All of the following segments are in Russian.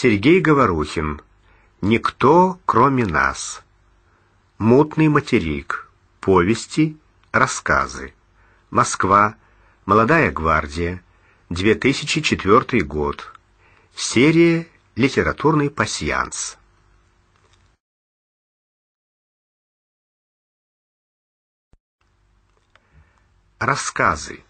Сергей Говорухин. Никто, кроме нас. Мутный материк. Повести, рассказы. Москва. Молодая гвардия. 2004 год. Серия «Литературный пасьянс». Рассказы.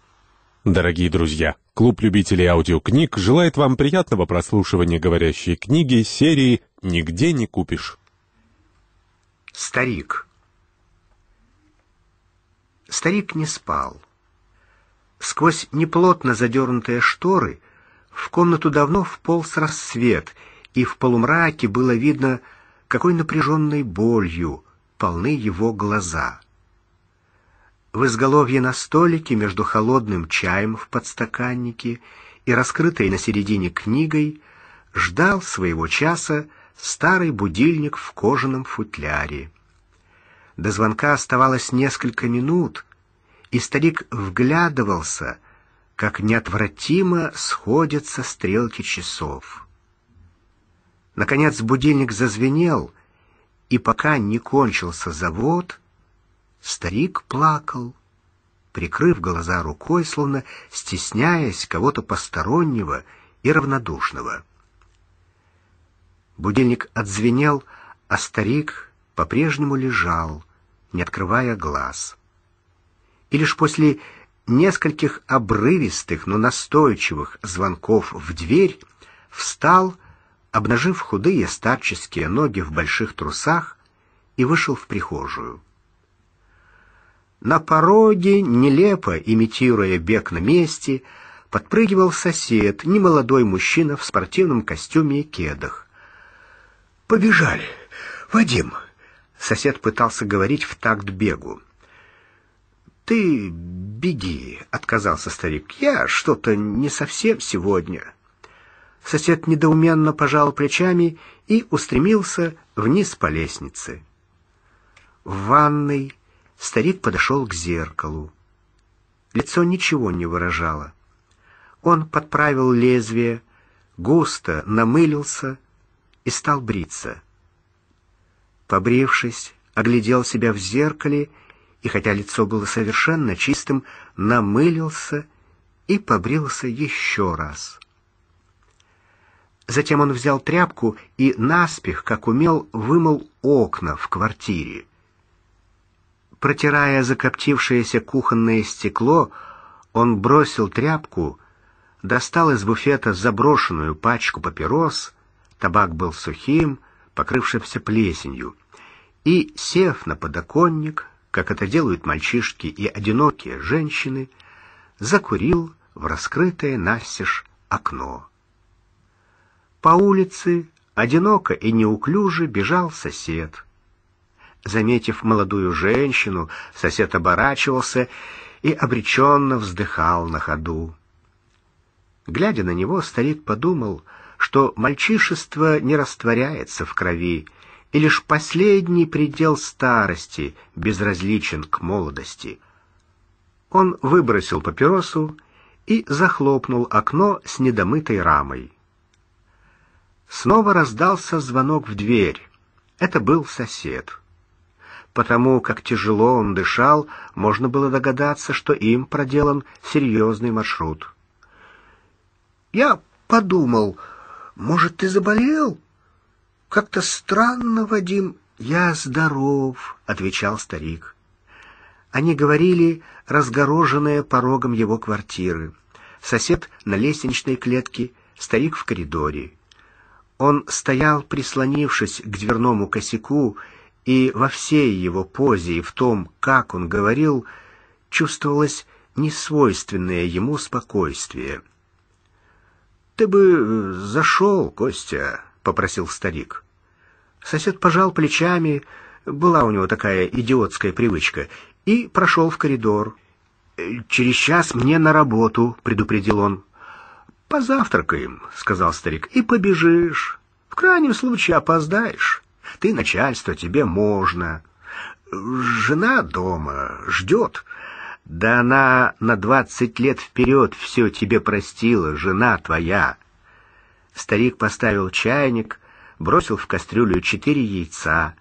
Дорогие друзья, Клуб любителей аудиокниг желает вам приятного прослушивания говорящей книги серии «Нигде не купишь». Старик. Старик не спал. Сквозь неплотно задернутые шторы в комнату давно вполз рассвет, и в полумраке было видно, какой напряженной болью полны его глаза в изголовье на столике между холодным чаем в подстаканнике и раскрытой на середине книгой ждал своего часа старый будильник в кожаном футляре. До звонка оставалось несколько минут, и старик вглядывался, как неотвратимо сходятся стрелки часов. Наконец будильник зазвенел, и пока не кончился завод — Старик плакал, прикрыв глаза рукой, словно стесняясь кого-то постороннего и равнодушного. Будильник отзвенел, а старик по-прежнему лежал, не открывая глаз. И лишь после нескольких обрывистых, но настойчивых звонков в дверь встал, обнажив худые старческие ноги в больших трусах, и вышел в прихожую. На пороге, нелепо имитируя бег на месте, подпрыгивал сосед, немолодой мужчина в спортивном костюме и кедах. «Побежали! Вадим!» Сосед пытался говорить в такт бегу. «Ты беги», — отказался старик. «Я что-то не совсем сегодня». Сосед недоуменно пожал плечами и устремился вниз по лестнице. В ванной Старик подошел к зеркалу. Лицо ничего не выражало. Он подправил лезвие, густо намылился и стал бриться. Побрившись, оглядел себя в зеркале и, хотя лицо было совершенно чистым, намылился и побрился еще раз. Затем он взял тряпку и наспех, как умел, вымыл окна в квартире. Протирая закоптившееся кухонное стекло, он бросил тряпку, достал из буфета заброшенную пачку папирос, табак был сухим, покрывшимся плесенью, и, сев на подоконник, как это делают мальчишки и одинокие женщины, закурил в раскрытое настежь окно. По улице одиноко и неуклюже бежал сосед — Заметив молодую женщину, сосед оборачивался и обреченно вздыхал на ходу. Глядя на него, старик подумал, что мальчишество не растворяется в крови, и лишь последний предел старости безразличен к молодости. Он выбросил папиросу и захлопнул окно с недомытой рамой. Снова раздался звонок в дверь. Это был сосед. Потому как тяжело он дышал, можно было догадаться, что им проделан серьезный маршрут. «Я подумал, может, ты заболел? Как-то странно, Вадим». «Я здоров», — отвечал старик. Они говорили, разгороженные порогом его квартиры. Сосед на лестничной клетке, старик в коридоре. Он стоял, прислонившись к дверному косяку, и во всей его позе и в том, как он говорил, чувствовалось несвойственное ему спокойствие. «Ты бы э, зашел, Костя», — попросил старик. Сосед пожал плечами, была у него такая идиотская привычка, и прошел в коридор. «Э, «Через час мне на работу», — предупредил он. «Позавтракаем», — сказал старик, — «и побежишь. В крайнем случае опоздаешь». Ты начальство, тебе можно. Жена дома, ждет. Да она на двадцать лет вперед все тебе простила, жена твоя. Старик поставил чайник, бросил в кастрюлю четыре яйца,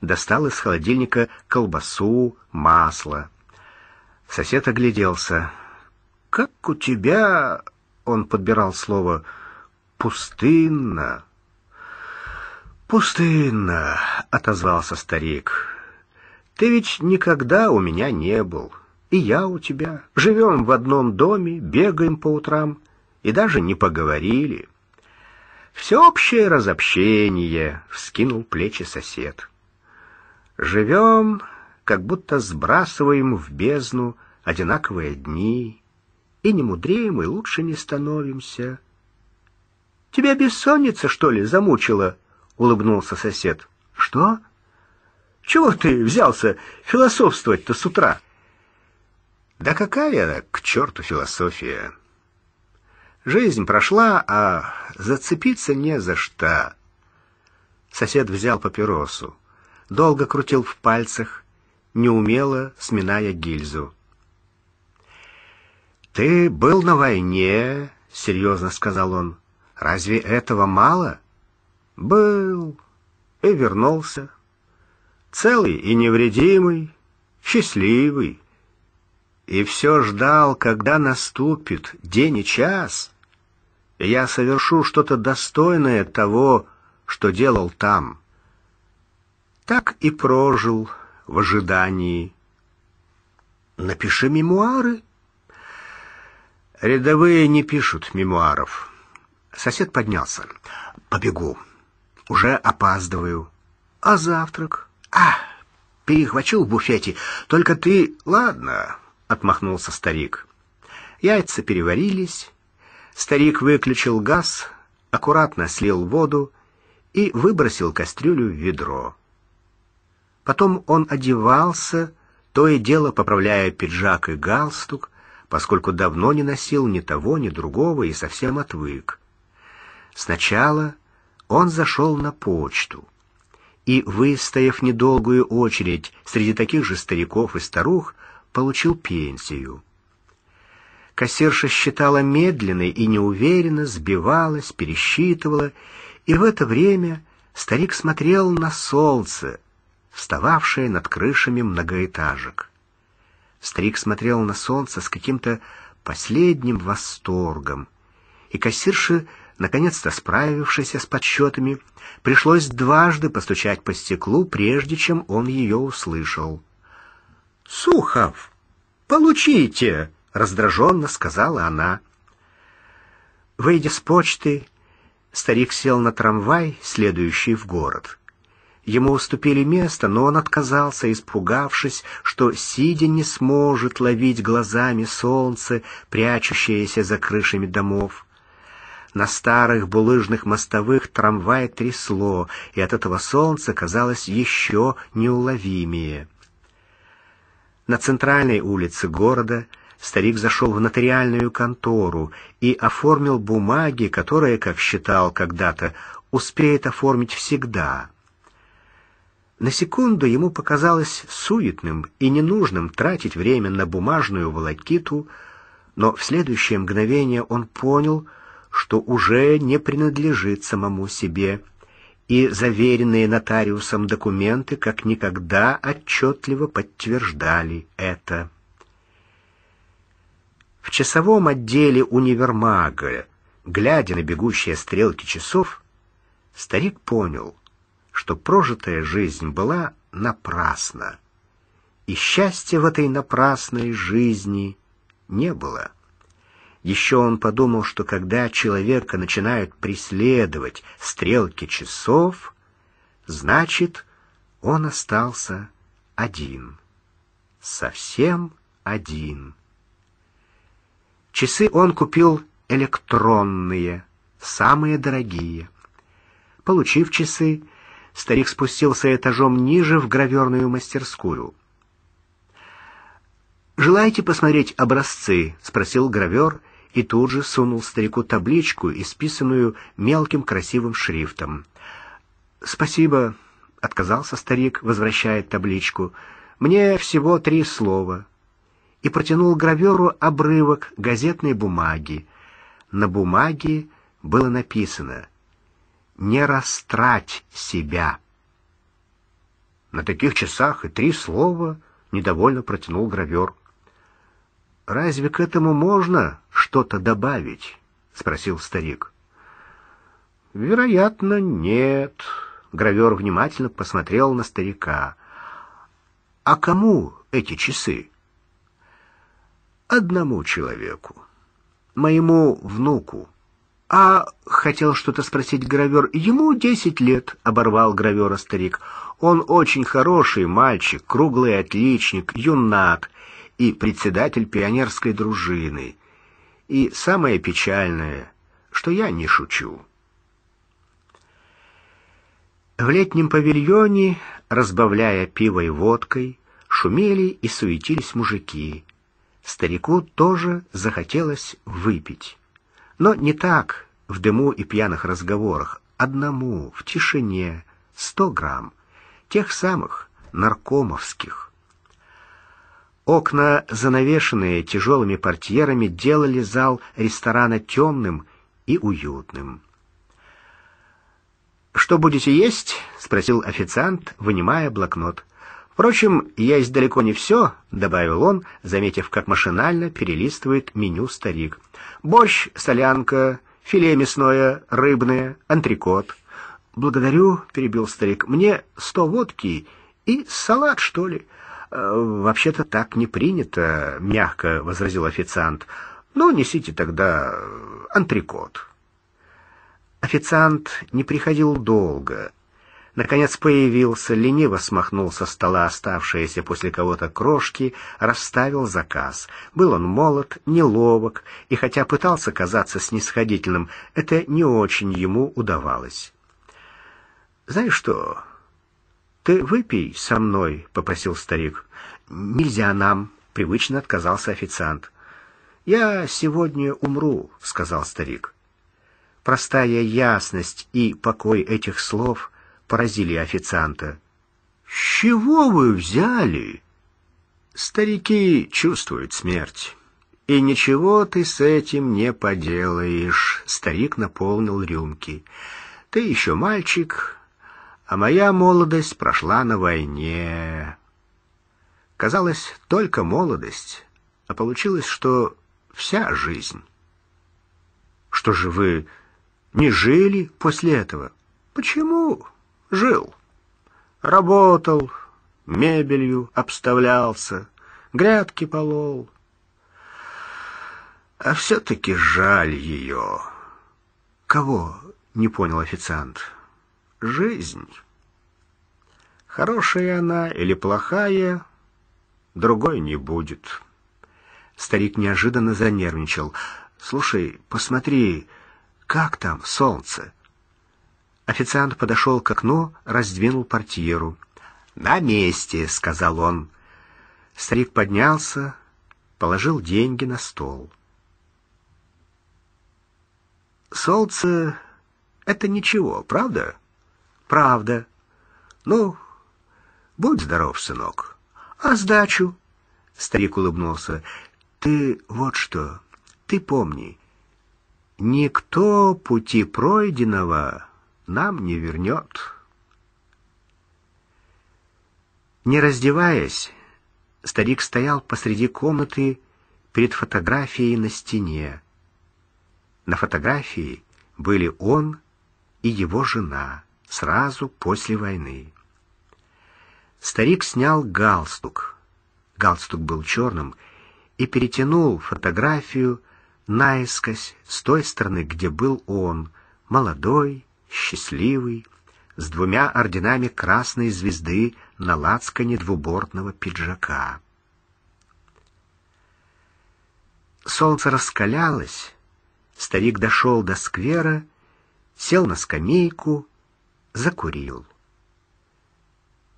достал из холодильника колбасу, масло. Сосед огляделся. «Как у тебя...» — он подбирал слово «пустынно». «Пустынно», — отозвался старик. «Ты ведь никогда у меня не был, и я у тебя. Живем в одном доме, бегаем по утрам, и даже не поговорили». «Всеобщее разобщение», — вскинул плечи сосед. «Живем, как будто сбрасываем в бездну одинаковые дни, и не мудреем, и лучше не становимся». «Тебя бессонница, что ли, замучила?» — улыбнулся сосед. «Что?» «Чего ты взялся философствовать-то с утра?» «Да какая она, к черту, философия!» Жизнь прошла, а зацепиться не за что. Сосед взял папиросу, долго крутил в пальцах, неумело сминая гильзу. «Ты был на войне», — серьезно сказал он. «Разве этого мало?» Был и вернулся. Целый и невредимый, счастливый. И все ждал, когда наступит день и час. И я совершу что-то достойное того, что делал там. Так и прожил в ожидании. Напиши мемуары. Рядовые не пишут мемуаров. Сосед поднялся. Побегу. Уже опаздываю. А завтрак? А, перехвачу в буфете. Только ты... Ладно, отмахнулся старик. Яйца переварились. Старик выключил газ, аккуратно слил воду и выбросил кастрюлю в ведро. Потом он одевался, то и дело поправляя пиджак и галстук, поскольку давно не носил ни того, ни другого и совсем отвык. Сначала он зашел на почту и, выстояв недолгую очередь среди таких же стариков и старух, получил пенсию. Кассирша считала медленно и неуверенно, сбивалась, пересчитывала, и в это время старик смотрел на солнце, встававшее над крышами многоэтажек. Старик смотрел на солнце с каким-то последним восторгом, и кассирша наконец-то справившись с подсчетами, пришлось дважды постучать по стеклу, прежде чем он ее услышал. «Сухов, получите!» — раздраженно сказала она. Выйдя с почты, старик сел на трамвай, следующий в город. Ему уступили место, но он отказался, испугавшись, что, сидя, не сможет ловить глазами солнце, прячущееся за крышами домов. На старых булыжных мостовых трамвай трясло, и от этого солнце казалось еще неуловимее. На центральной улице города старик зашел в нотариальную контору и оформил бумаги, которые, как считал когда-то, успеет оформить всегда. На секунду ему показалось суетным и ненужным тратить время на бумажную волокиту, но в следующее мгновение он понял — что уже не принадлежит самому себе, и заверенные нотариусом документы как никогда отчетливо подтверждали это. В часовом отделе универмага, глядя на бегущие стрелки часов, старик понял, что прожитая жизнь была напрасна, и счастья в этой напрасной жизни не было. Еще он подумал, что когда человека начинают преследовать стрелки часов, значит, он остался один. Совсем один. Часы он купил электронные, самые дорогие. Получив часы, старик спустился этажом ниже в граверную мастерскую. «Желаете посмотреть образцы?» — спросил гравер — и тут же сунул старику табличку, исписанную мелким красивым шрифтом. «Спасибо», — отказался старик, возвращая табличку. «Мне всего три слова». И протянул граверу обрывок газетной бумаги. На бумаге было написано «Не растрать себя». На таких часах и три слова недовольно протянул гравер разве к этому можно что-то добавить?» — спросил старик. «Вероятно, нет». Гравер внимательно посмотрел на старика. «А кому эти часы?» «Одному человеку. Моему внуку». «А...» — хотел что-то спросить гравер. «Ему десять лет», — оборвал гравера старик. «Он очень хороший мальчик, круглый отличник, юнак и председатель пионерской дружины. И самое печальное, что я не шучу. В летнем павильоне, разбавляя пиво и водкой, шумели и суетились мужики. Старику тоже захотелось выпить. Но не так, в дыму и пьяных разговорах, одному, в тишине, сто грамм, тех самых наркомовских. Окна, занавешенные тяжелыми портьерами, делали зал ресторана темным и уютным. «Что будете есть?» — спросил официант, вынимая блокнот. «Впрочем, есть далеко не все», — добавил он, заметив, как машинально перелистывает меню старик. «Борщ, солянка, филе мясное, рыбное, антрикот». «Благодарю», — перебил старик, — «мне сто водки и салат, что ли?» Э, «Вообще-то так не принято», — мягко возразил официант. «Ну, несите тогда э, антрикот». Официант не приходил долго. Наконец появился, лениво смахнул со стола оставшиеся после кого-то крошки, расставил заказ. Был он молод, неловок, и хотя пытался казаться снисходительным, это не очень ему удавалось. «Знаешь что?» «Ты выпей со мной», — попросил старик. «Нельзя нам», — привычно отказался официант. «Я сегодня умру», — сказал старик. Простая ясность и покой этих слов поразили официанта. «С чего вы взяли?» «Старики чувствуют смерть, и ничего ты с этим не поделаешь», — старик наполнил рюмки. «Ты еще мальчик, а моя молодость прошла на войне. Казалось, только молодость, а получилось, что вся жизнь. Что же вы не жили после этого? Почему жил? Работал, мебелью обставлялся, грядки полол. А все-таки жаль ее. Кого? — не понял официант жизнь. Хорошая она или плохая, другой не будет. Старик неожиданно занервничал. «Слушай, посмотри, как там солнце?» Официант подошел к окну, раздвинул портьеру. «На месте», — сказал он. Старик поднялся, положил деньги на стол. «Солнце — это ничего, правда?» Правда. Ну, будь здоров, сынок. А сдачу? Старик улыбнулся. Ты вот что, ты помни, никто пути пройденного нам не вернет. Не раздеваясь, старик стоял посреди комнаты перед фотографией на стене. На фотографии были он и его жена сразу после войны. Старик снял галстук. Галстук был черным и перетянул фотографию наискось с той стороны, где был он, молодой, счастливый, с двумя орденами красной звезды на лацкане двубортного пиджака. Солнце раскалялось, старик дошел до сквера, сел на скамейку закурил.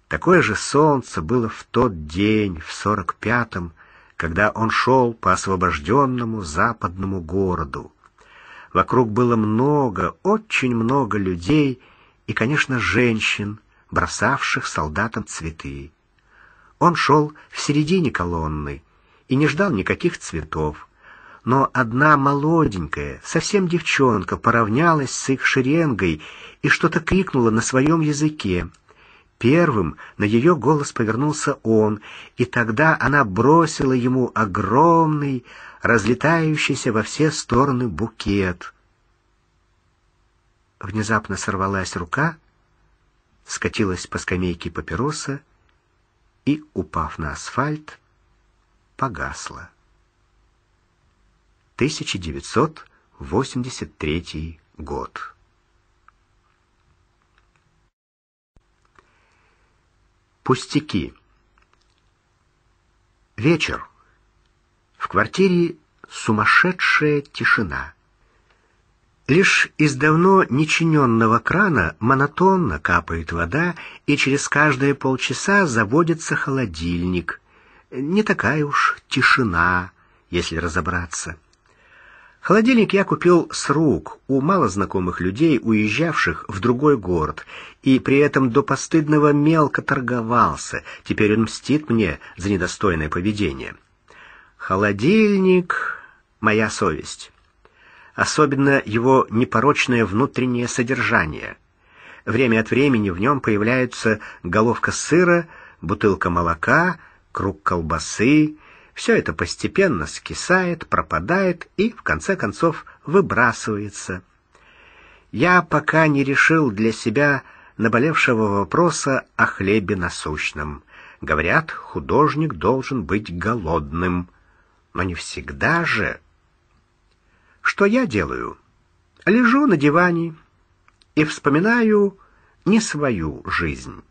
Такое же солнце было в тот день, в сорок пятом, когда он шел по освобожденному западному городу. Вокруг было много, очень много людей и, конечно, женщин, бросавших солдатам цветы. Он шел в середине колонны и не ждал никаких цветов но одна молоденькая, совсем девчонка, поравнялась с их шеренгой и что-то крикнула на своем языке. Первым на ее голос повернулся он, и тогда она бросила ему огромный, разлетающийся во все стороны букет. Внезапно сорвалась рука, скатилась по скамейке папироса и, упав на асфальт, погасла. 1983 год. Пустяки. Вечер. В квартире сумасшедшая тишина. Лишь из давно нечиненного крана монотонно капает вода, и через каждые полчаса заводится холодильник. Не такая уж тишина, если разобраться. Холодильник я купил с рук у малознакомых людей, уезжавших в другой город, и при этом до постыдного мелко торговался. Теперь он мстит мне за недостойное поведение. Холодильник — моя совесть. Особенно его непорочное внутреннее содержание. Время от времени в нем появляются головка сыра, бутылка молока, круг колбасы, все это постепенно скисает, пропадает и, в конце концов, выбрасывается. Я пока не решил для себя наболевшего вопроса о хлебе насущном. Говорят, художник должен быть голодным. Но не всегда же. Что я делаю? Лежу на диване и вспоминаю не свою жизнь.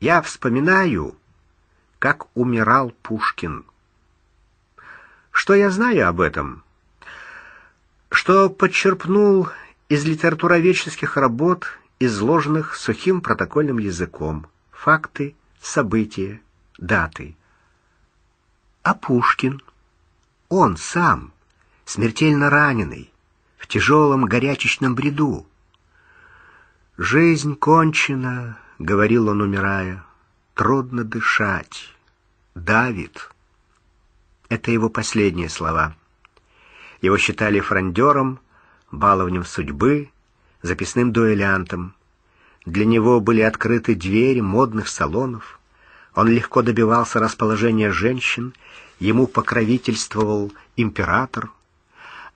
Я вспоминаю, как умирал Пушкин. Что я знаю об этом? Что подчерпнул из литературоведческих работ, изложенных сухим протокольным языком, факты, события, даты. А Пушкин? Он сам, смертельно раненый, в тяжелом горячечном бреду. «Жизнь кончена», — говорил он, умирая, — «трудно дышать, давит». Это его последние слова. Его считали фрондером, баловнем судьбы, записным дуэлянтом. Для него были открыты двери модных салонов. Он легко добивался расположения женщин, ему покровительствовал император.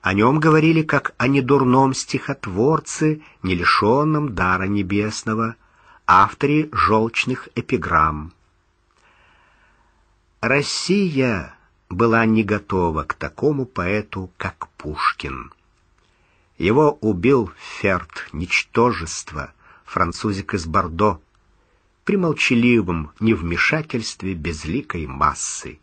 О нем говорили как о недурном стихотворце, не лишенном дара небесного, авторе желчных эпиграмм. «Россия!» была не готова к такому поэту, как Пушкин. Его убил Ферт, ничтожество, французик из Бордо, при молчаливом невмешательстве безликой массы.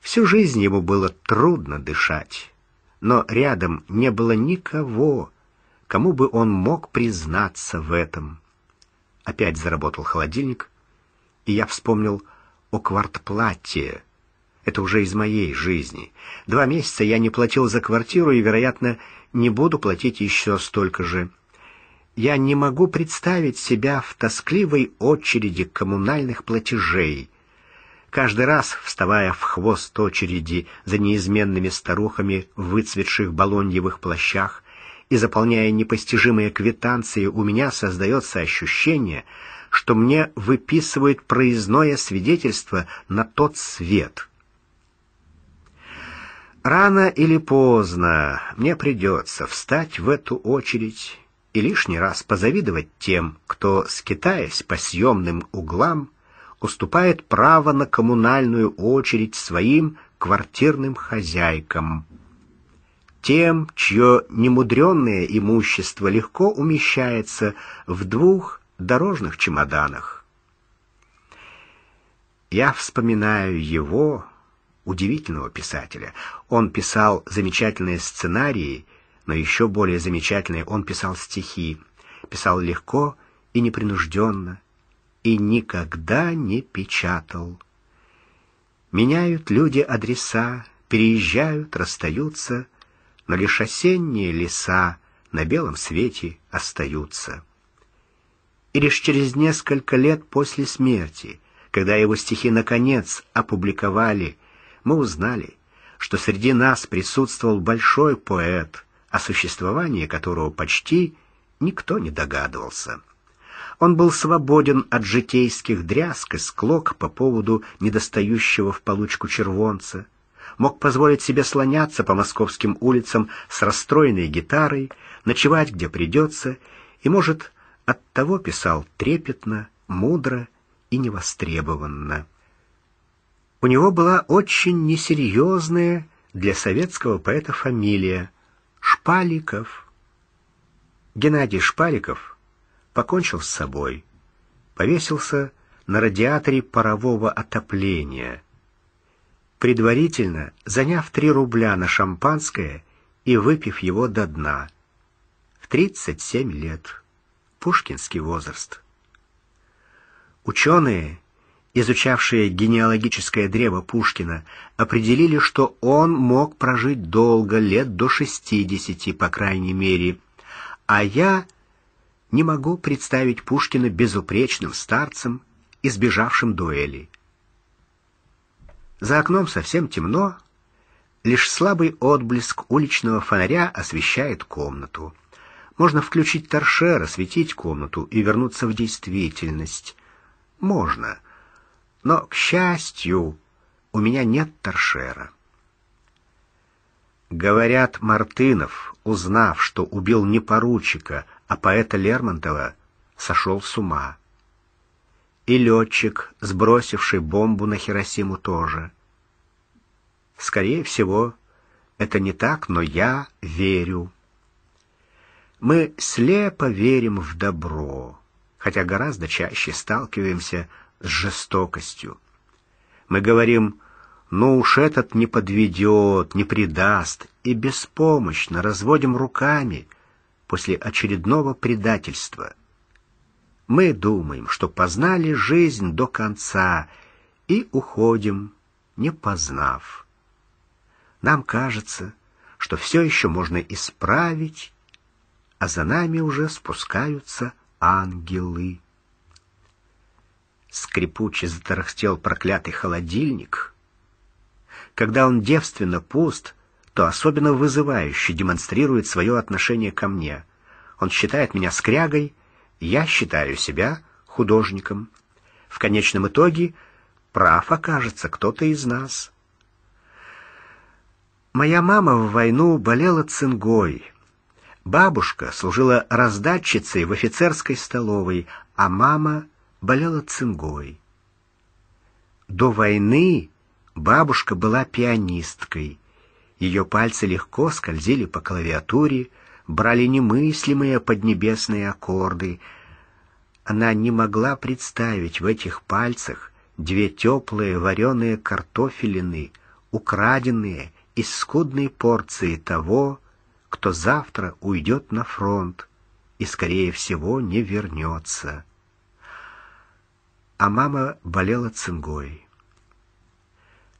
Всю жизнь ему было трудно дышать, но рядом не было никого, кому бы он мог признаться в этом. Опять заработал холодильник, и я вспомнил о квартплате, это уже из моей жизни. Два месяца я не платил за квартиру и, вероятно, не буду платить еще столько же. Я не могу представить себя в тоскливой очереди коммунальных платежей. Каждый раз, вставая в хвост очереди за неизменными старухами в выцветших балоньевых плащах и заполняя непостижимые квитанции, у меня создается ощущение, что мне выписывают проездное свидетельство на тот свет». Рано или поздно мне придется встать в эту очередь и лишний раз позавидовать тем, кто, скитаясь по съемным углам, уступает право на коммунальную очередь своим квартирным хозяйкам. Тем, чье немудренное имущество легко умещается в двух дорожных чемоданах. Я вспоминаю его, удивительного писателя. Он писал замечательные сценарии, но еще более замечательные он писал стихи. Писал легко и непринужденно, и никогда не печатал. Меняют люди адреса, переезжают, расстаются, но лишь осенние леса на белом свете остаются. И лишь через несколько лет после смерти, когда его стихи наконец опубликовали, мы узнали, что среди нас присутствовал большой поэт, о существовании которого почти никто не догадывался. Он был свободен от житейских дрязг и склок по поводу недостающего в получку червонца, мог позволить себе слоняться по московским улицам с расстроенной гитарой, ночевать где придется, и, может, оттого писал трепетно, мудро и невостребованно. У него была очень несерьезная для советского поэта фамилия Шпаликов. Геннадий Шпаликов покончил с собой, повесился на радиаторе парового отопления, предварительно заняв три рубля на шампанское и выпив его до дна. В 37 лет. Пушкинский возраст. Ученые изучавшие генеалогическое древо Пушкина, определили, что он мог прожить долго, лет до шестидесяти, по крайней мере. А я не могу представить Пушкина безупречным старцем, избежавшим дуэли. За окном совсем темно, лишь слабый отблеск уличного фонаря освещает комнату. Можно включить торшер, осветить комнату и вернуться в действительность. Можно но, к счастью, у меня нет торшера. Говорят, Мартынов, узнав, что убил не поручика, а поэта Лермонтова, сошел с ума. И летчик, сбросивший бомбу на Хиросиму, тоже. Скорее всего, это не так, но я верю. Мы слепо верим в добро, хотя гораздо чаще сталкиваемся с жестокостью. Мы говорим «ну уж этот не подведет, не предаст» и беспомощно разводим руками после очередного предательства. Мы думаем, что познали жизнь до конца и уходим, не познав. Нам кажется, что все еще можно исправить, а за нами уже спускаются ангелы скрипуче затарахтел проклятый холодильник, когда он девственно пуст, то особенно вызывающе демонстрирует свое отношение ко мне. Он считает меня скрягой, я считаю себя художником. В конечном итоге прав окажется кто-то из нас. Моя мама в войну болела цингой. Бабушка служила раздатчицей в офицерской столовой, а мама болела цингой. До войны бабушка была пианисткой. Ее пальцы легко скользили по клавиатуре, брали немыслимые поднебесные аккорды. Она не могла представить в этих пальцах две теплые вареные картофелины, украденные из скудной порции того, кто завтра уйдет на фронт и, скорее всего, не вернется а мама болела цингой.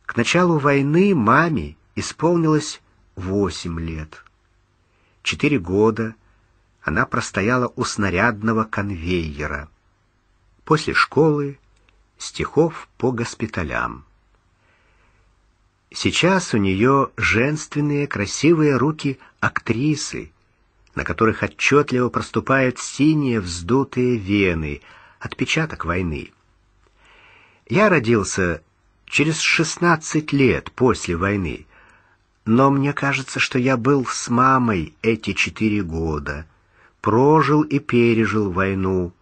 К началу войны маме исполнилось восемь лет. Четыре года она простояла у снарядного конвейера. После школы стихов по госпиталям. Сейчас у нее женственные красивые руки актрисы, на которых отчетливо проступают синие вздутые вены, отпечаток войны. Я родился через 16 лет после войны, но мне кажется, что я был с мамой эти четыре года, прожил и пережил войну.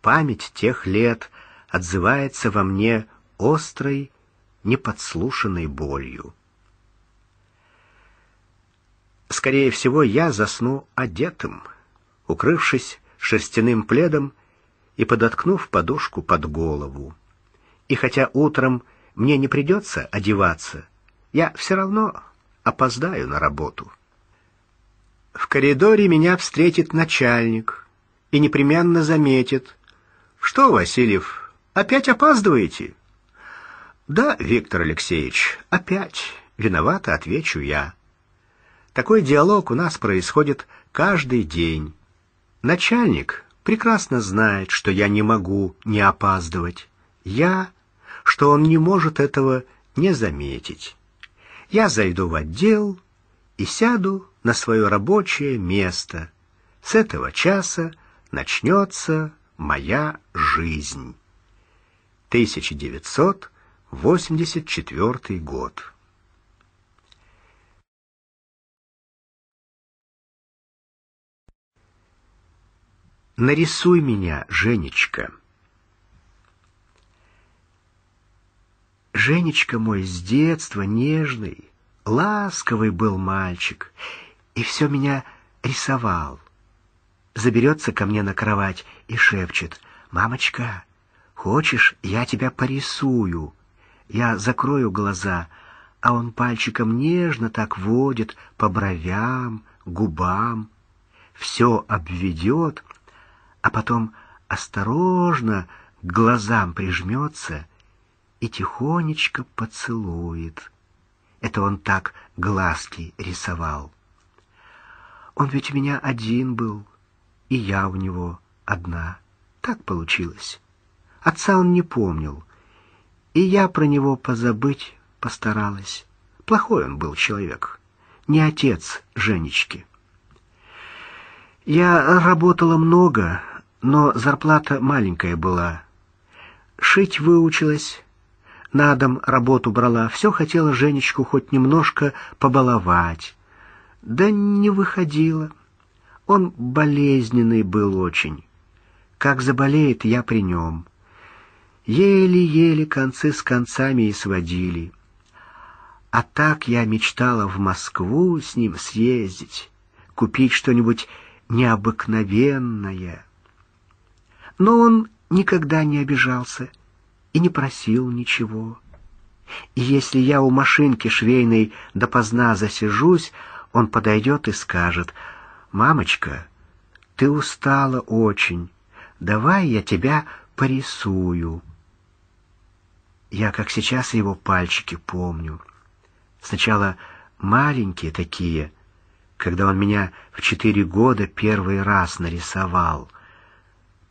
Память тех лет отзывается во мне острой, неподслушанной болью. Скорее всего, я засну одетым, укрывшись шерстяным пледом и подоткнув подушку под голову. И хотя утром мне не придется одеваться, я все равно опоздаю на работу. В коридоре меня встретит начальник и непременно заметит. «Что, Васильев, опять опаздываете?» «Да, Виктор Алексеевич, опять. Виновата, отвечу я». Такой диалог у нас происходит каждый день. Начальник прекрасно знает, что я не могу не опаздывать. Я что он не может этого не заметить. Я зайду в отдел и сяду на свое рабочее место. С этого часа начнется моя жизнь. 1984 год. Нарисуй меня, Женечка. Женечка мой с детства нежный, ласковый был мальчик, и все меня рисовал. Заберется ко мне на кровать и шепчет, «Мамочка, хочешь, я тебя порисую?» Я закрою глаза, а он пальчиком нежно так водит по бровям, губам, все обведет, а потом осторожно к глазам прижмется и тихонечко поцелует. Это он так глазки рисовал. Он ведь у меня один был, и я у него одна. Так получилось. Отца он не помнил, и я про него позабыть постаралась. Плохой он был человек, не отец Женечки. Я работала много, но зарплата маленькая была. Шить выучилась, на дом работу брала, все хотела Женечку хоть немножко побаловать. Да не выходила. Он болезненный был очень. Как заболеет, я при нем. Еле-еле концы с концами и сводили. А так я мечтала в Москву с ним съездить, купить что-нибудь необыкновенное. Но он никогда не обижался — и не просил ничего. И если я у машинки швейной допоздна засижусь, он подойдет и скажет, «Мамочка, ты устала очень, давай я тебя порисую». Я как сейчас его пальчики помню. Сначала маленькие такие, когда он меня в четыре года первый раз нарисовал.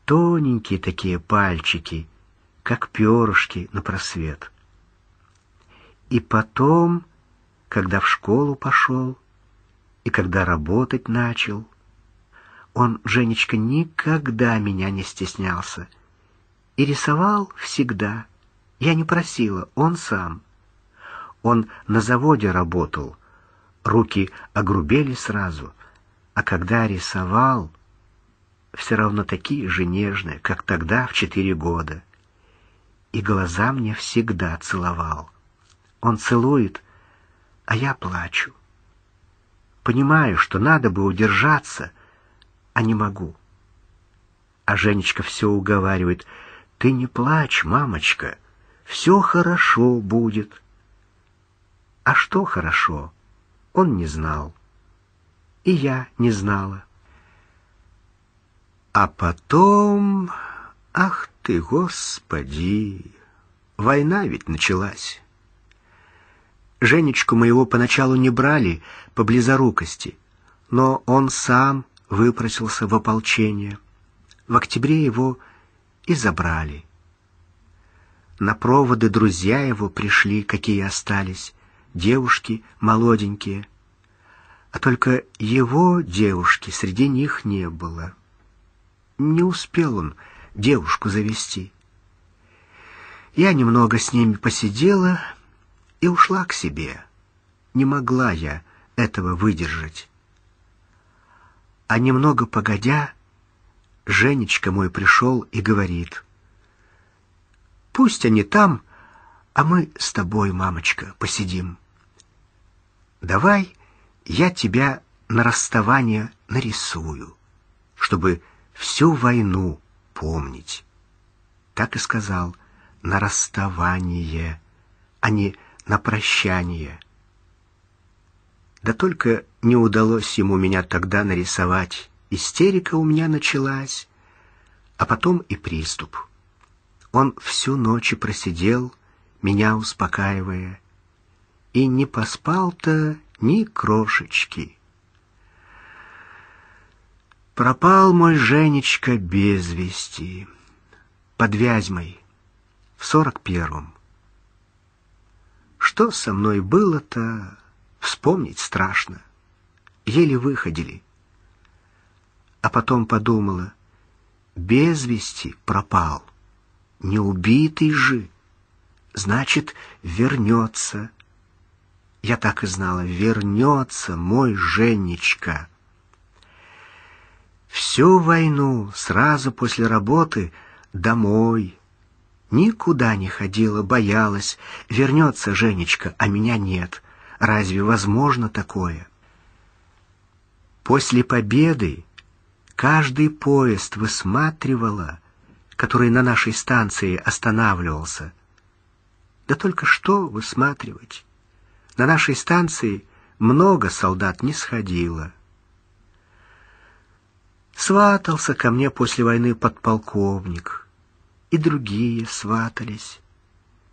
Тоненькие такие пальчики, как перышки на просвет. И потом, когда в школу пошел, и когда работать начал, он, Женечка, никогда меня не стеснялся. И рисовал всегда. Я не просила, он сам. Он на заводе работал. Руки огрубели сразу. А когда рисовал, все равно такие же нежные, как тогда в четыре года и глаза мне всегда целовал. Он целует, а я плачу. Понимаю, что надо бы удержаться, а не могу. А Женечка все уговаривает. «Ты не плачь, мамочка, все хорошо будет». А что хорошо, он не знал. И я не знала. А потом... Ах ты, господи! Война ведь началась. Женечку моего поначалу не брали по близорукости, но он сам выпросился в ополчение. В октябре его и забрали. На проводы друзья его пришли, какие остались, девушки молоденькие. А только его девушки среди них не было. Не успел он девушку завести. Я немного с ними посидела и ушла к себе. Не могла я этого выдержать. А немного погодя, Женечка мой пришел и говорит, «Пусть они там, а мы с тобой, мамочка, посидим. Давай я тебя на расставание нарисую, чтобы всю войну помнить. Так и сказал, на расставание, а не на прощание. Да только не удалось ему меня тогда нарисовать. Истерика у меня началась, а потом и приступ. Он всю ночь просидел, меня успокаивая, и не поспал-то ни крошечки. Пропал мой Женечка без вести. Под Вязьмой. В сорок первом. Что со мной было-то, вспомнить страшно. Еле выходили. А потом подумала, без вести пропал. Не убитый же. Значит, вернется. Я так и знала, вернется мой Женечка. Всю войну, сразу после работы, домой. Никуда не ходила, боялась. Вернется Женечка, а меня нет. Разве возможно такое? После победы каждый поезд высматривала, который на нашей станции останавливался. Да только что высматривать? На нашей станции много солдат не сходило. Сватался ко мне после войны подполковник. И другие сватались.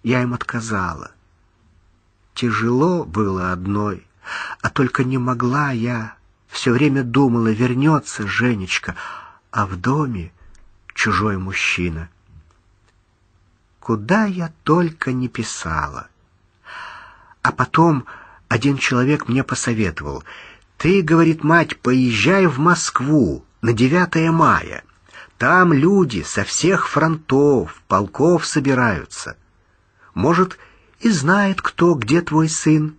Я им отказала. Тяжело было одной, а только не могла я. Все время думала, вернется Женечка, а в доме чужой мужчина. Куда я только не писала. А потом один человек мне посоветовал. «Ты, — говорит мать, — поезжай в Москву, на 9 мая. Там люди со всех фронтов, полков собираются. Может, и знает кто, где твой сын.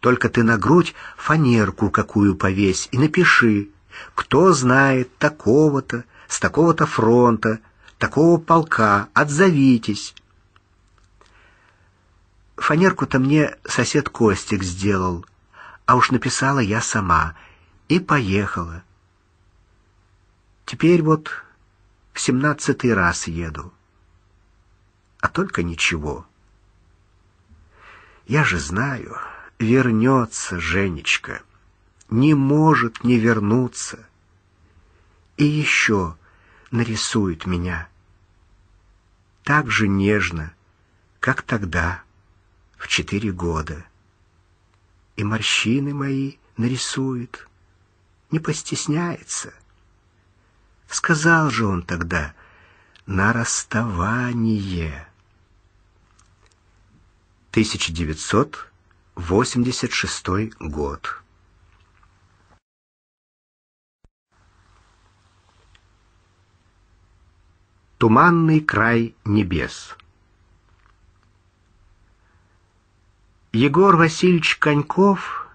Только ты на грудь фанерку какую повесь и напиши, кто знает такого-то, с такого-то фронта, такого полка, отзовитесь. Фанерку-то мне сосед Костик сделал, а уж написала я сама и поехала. Теперь вот в семнадцатый раз еду. А только ничего. Я же знаю, вернется Женечка. Не может не вернуться. И еще нарисует меня. Так же нежно, как тогда, в четыре года. И морщины мои нарисует. Не постесняется. Сказал же он тогда «на расставание». 1986 год. Туманный край небес. Егор Васильевич Коньков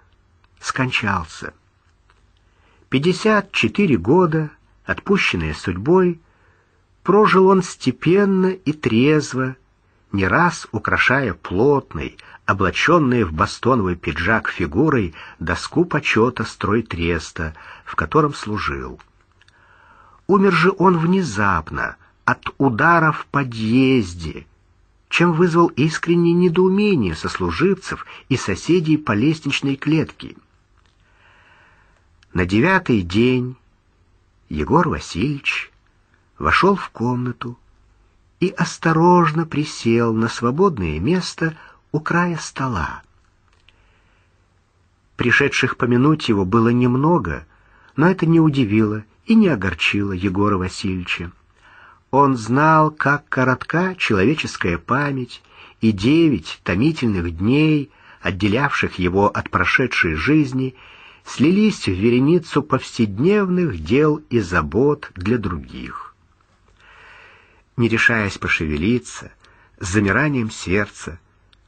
скончался. 54 года Отпущенные судьбой, прожил он степенно и трезво, не раз украшая плотной, облаченной в бастоновый пиджак фигурой доску почета стройтреста, в котором служил. Умер же он внезапно, от удара в подъезде, чем вызвал искреннее недоумение сослуживцев и соседей по лестничной клетке. На девятый день Егор Васильевич вошел в комнату и осторожно присел на свободное место у края стола. Пришедших помянуть его было немного, но это не удивило и не огорчило Егора Васильевича. Он знал, как коротка человеческая память, и девять томительных дней, отделявших его от прошедшей жизни — слились в вереницу повседневных дел и забот для других. Не решаясь пошевелиться, с замиранием сердца,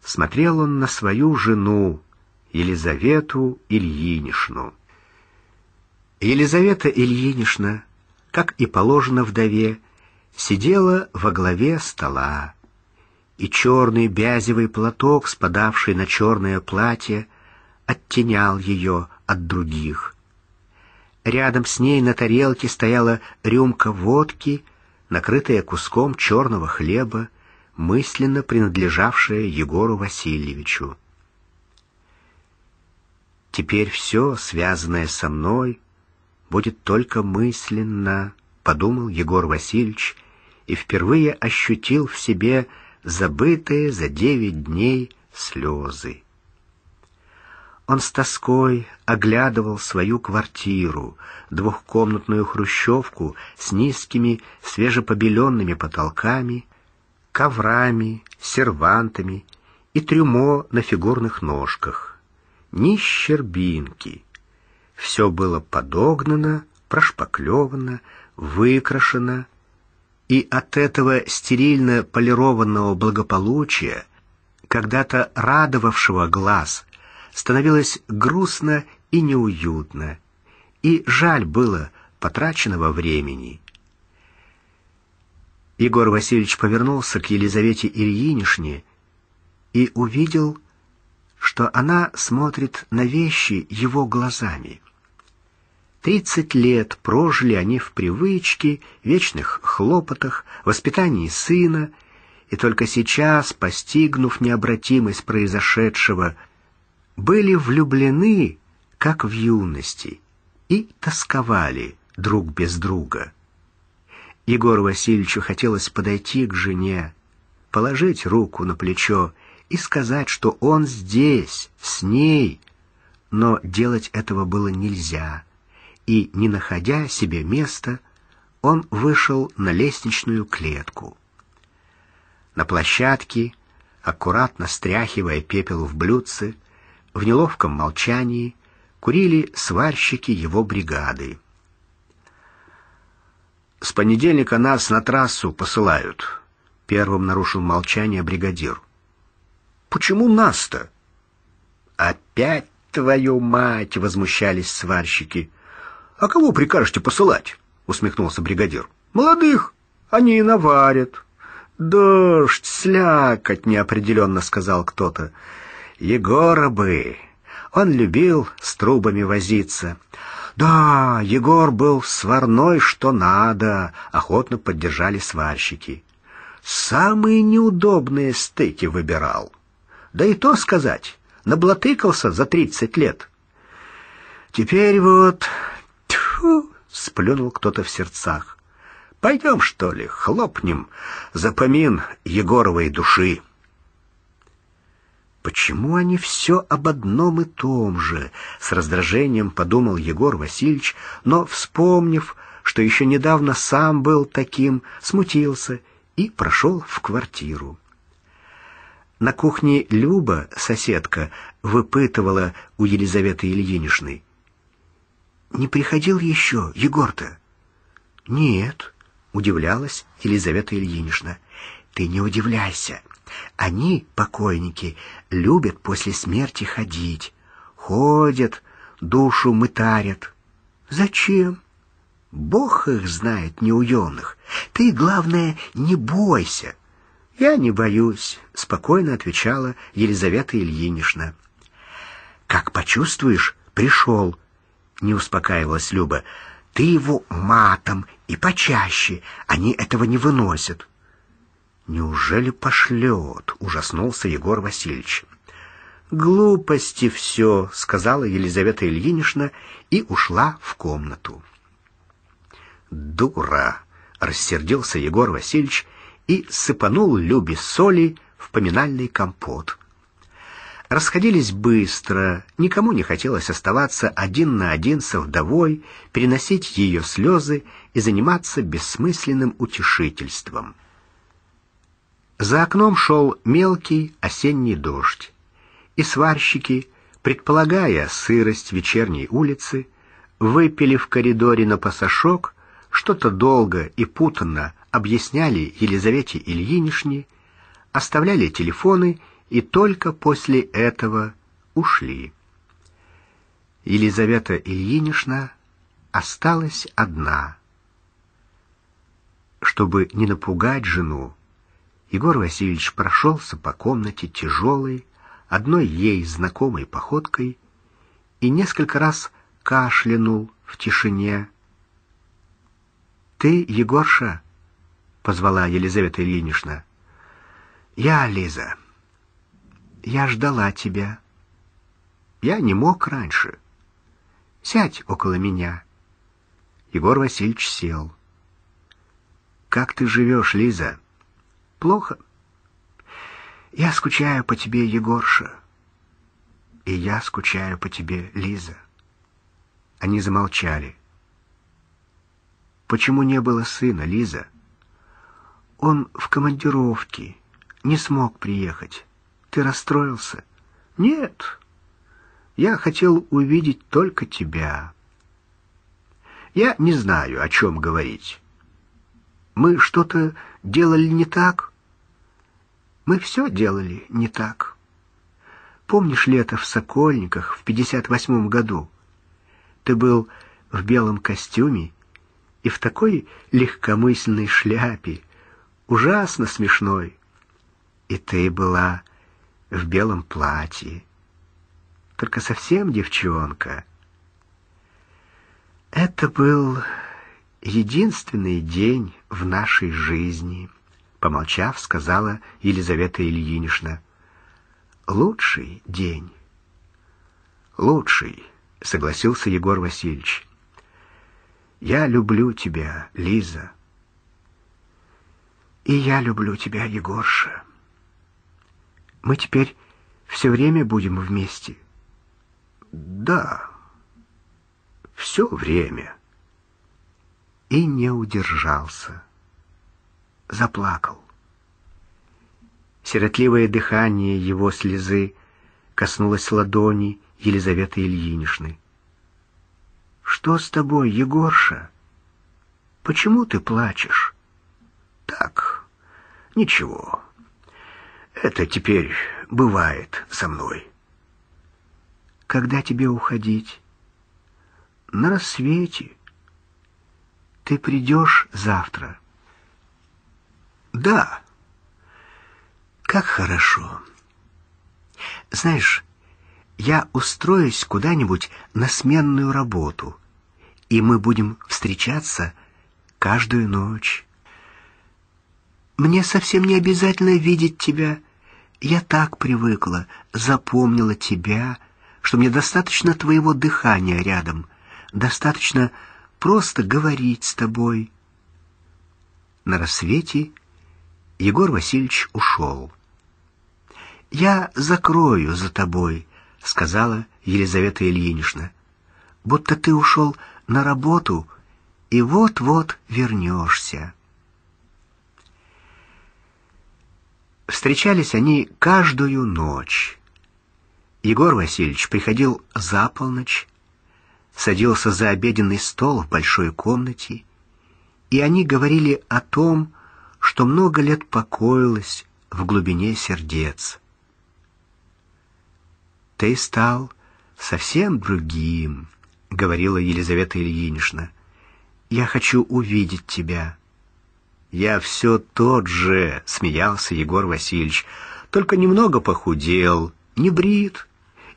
смотрел он на свою жену, Елизавету Ильинишну. Елизавета Ильинишна, как и положено вдове, сидела во главе стола, и черный бязевый платок, спадавший на черное платье, оттенял ее, от других. Рядом с ней на тарелке стояла рюмка водки, накрытая куском черного хлеба, мысленно принадлежавшая Егору Васильевичу. «Теперь все, связанное со мной, будет только мысленно», — подумал Егор Васильевич и впервые ощутил в себе забытые за девять дней слезы. Он с тоской оглядывал свою квартиру, двухкомнатную хрущевку с низкими свежепобеленными потолками, коврами, сервантами и трюмо на фигурных ножках. Ни щербинки. Все было подогнано, прошпаклевано, выкрашено, и от этого стерильно полированного благополучия, когда-то радовавшего глаз – становилось грустно и неуютно, и жаль было потраченного времени. Егор Васильевич повернулся к Елизавете Ильинишне и увидел, что она смотрит на вещи его глазами. Тридцать лет прожили они в привычке, вечных хлопотах, воспитании сына, и только сейчас, постигнув необратимость произошедшего, были влюблены, как в юности, и тосковали друг без друга. Егору Васильевичу хотелось подойти к жене, положить руку на плечо и сказать, что он здесь, с ней, но делать этого было нельзя, и, не находя себе места, он вышел на лестничную клетку. На площадке, аккуратно стряхивая пепел в блюдце, в неловком молчании курили сварщики его бригады. «С понедельника нас на трассу посылают», — первым нарушил молчание бригадир. «Почему нас-то?» «Опять твою мать!» — возмущались сварщики. «А кого прикажете посылать?» — усмехнулся бригадир. «Молодых! Они и наварят». «Дождь, слякоть!» — неопределенно сказал кто-то. Егора бы. Он любил с трубами возиться. Да, Егор был сварной, что надо, охотно поддержали сварщики. Самые неудобные стыки выбирал. Да и то сказать, наблатыкался за тридцать лет. Теперь вот... Тьфу! — сплюнул кто-то в сердцах. Пойдем, что ли, хлопнем за помин Егоровой души. «Почему они все об одном и том же?» — с раздражением подумал Егор Васильевич, но, вспомнив, что еще недавно сам был таким, смутился и прошел в квартиру. На кухне Люба, соседка, выпытывала у Елизаветы Ильиничны. «Не приходил еще Егор-то?» «Нет», — удивлялась Елизавета Ильинична. «Ты не удивляйся. Они, покойники, любят после смерти ходить. Ходят, душу мытарят. Зачем? Бог их знает, неуемных. Ты, главное, не бойся. «Я не боюсь», — спокойно отвечала Елизавета Ильинична. «Как почувствуешь, пришел», — не успокаивалась Люба. «Ты его матом и почаще, они этого не выносят». «Неужели пошлет?» — ужаснулся Егор Васильевич. «Глупости все», — сказала Елизавета Ильинична и ушла в комнату. «Дура!» — рассердился Егор Васильевич и сыпанул Любе соли в поминальный компот. Расходились быстро, никому не хотелось оставаться один на один со вдовой, переносить ее слезы и заниматься бессмысленным утешительством. За окном шел мелкий осенний дождь, и сварщики, предполагая сырость вечерней улицы, выпили в коридоре на пасашок, что-то долго и путанно объясняли Елизавете Ильинишне, оставляли телефоны и только после этого ушли. Елизавета Ильинишна осталась одна. Чтобы не напугать жену, Егор Васильевич прошелся по комнате тяжелой, одной ей знакомой походкой и несколько раз кашлянул в тишине. «Ты, Егорша?» — позвала Елизавета Ильинична. «Я, Лиза. Я ждала тебя. Я не мог раньше. Сядь около меня». Егор Васильевич сел. «Как ты живешь, Лиза?» Плохо? Я скучаю по тебе, Егорша. И я скучаю по тебе, Лиза. Они замолчали. Почему не было сына, Лиза? Он в командировке, не смог приехать. Ты расстроился? Нет. Я хотел увидеть только тебя. Я не знаю, о чем говорить. Мы что-то делали не так? Мы все делали не так. Помнишь лето в Сокольниках в 58-м году? Ты был в белом костюме и в такой легкомысленной шляпе, ужасно смешной. И ты была в белом платье. Только совсем девчонка. Это был единственный день в нашей жизни — Помолчав, сказала Елизавета Ильинична. «Лучший день». «Лучший», — согласился Егор Васильевич. «Я люблю тебя, Лиза». «И я люблю тебя, Егорша. Мы теперь все время будем вместе». «Да, все время». И не удержался заплакал. Сиротливое дыхание его слезы коснулось ладони Елизаветы Ильиничны. «Что с тобой, Егорша? Почему ты плачешь?» «Так, ничего. Это теперь бывает со мной». «Когда тебе уходить?» «На рассвете. Ты придешь завтра». Да. Как хорошо. Знаешь, я устроюсь куда-нибудь на сменную работу, и мы будем встречаться каждую ночь. Мне совсем не обязательно видеть тебя. Я так привыкла, запомнила тебя, что мне достаточно твоего дыхания рядом, достаточно просто говорить с тобой. На рассвете Егор Васильевич ушел. «Я закрою за тобой», — сказала Елизавета Ильинична. «Будто ты ушел на работу и вот-вот вернешься». Встречались они каждую ночь. Егор Васильевич приходил за полночь, садился за обеденный стол в большой комнате, и они говорили о том, что много лет покоилось в глубине сердец. «Ты стал совсем другим», — говорила Елизавета Ильинична. «Я хочу увидеть тебя». «Я все тот же», — смеялся Егор Васильевич, — «только немного похудел, не брит.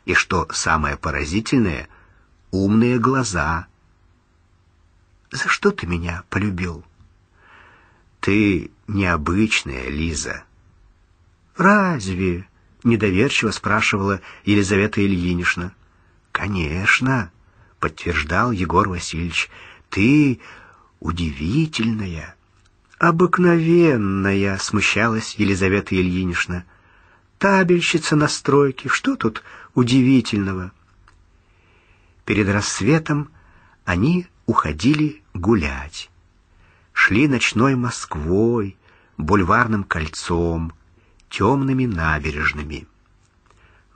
И что самое поразительное, умные глаза». «За что ты меня полюбил?» Ты необычная, Лиза. Разве? недоверчиво спрашивала Елизавета Ильинична. Конечно, подтверждал Егор Васильевич. Ты удивительная, обыкновенная, смущалась Елизавета Ильинична. Табельщица на стройке, что тут удивительного? Перед рассветом они уходили гулять шли ночной Москвой, бульварным кольцом, темными набережными.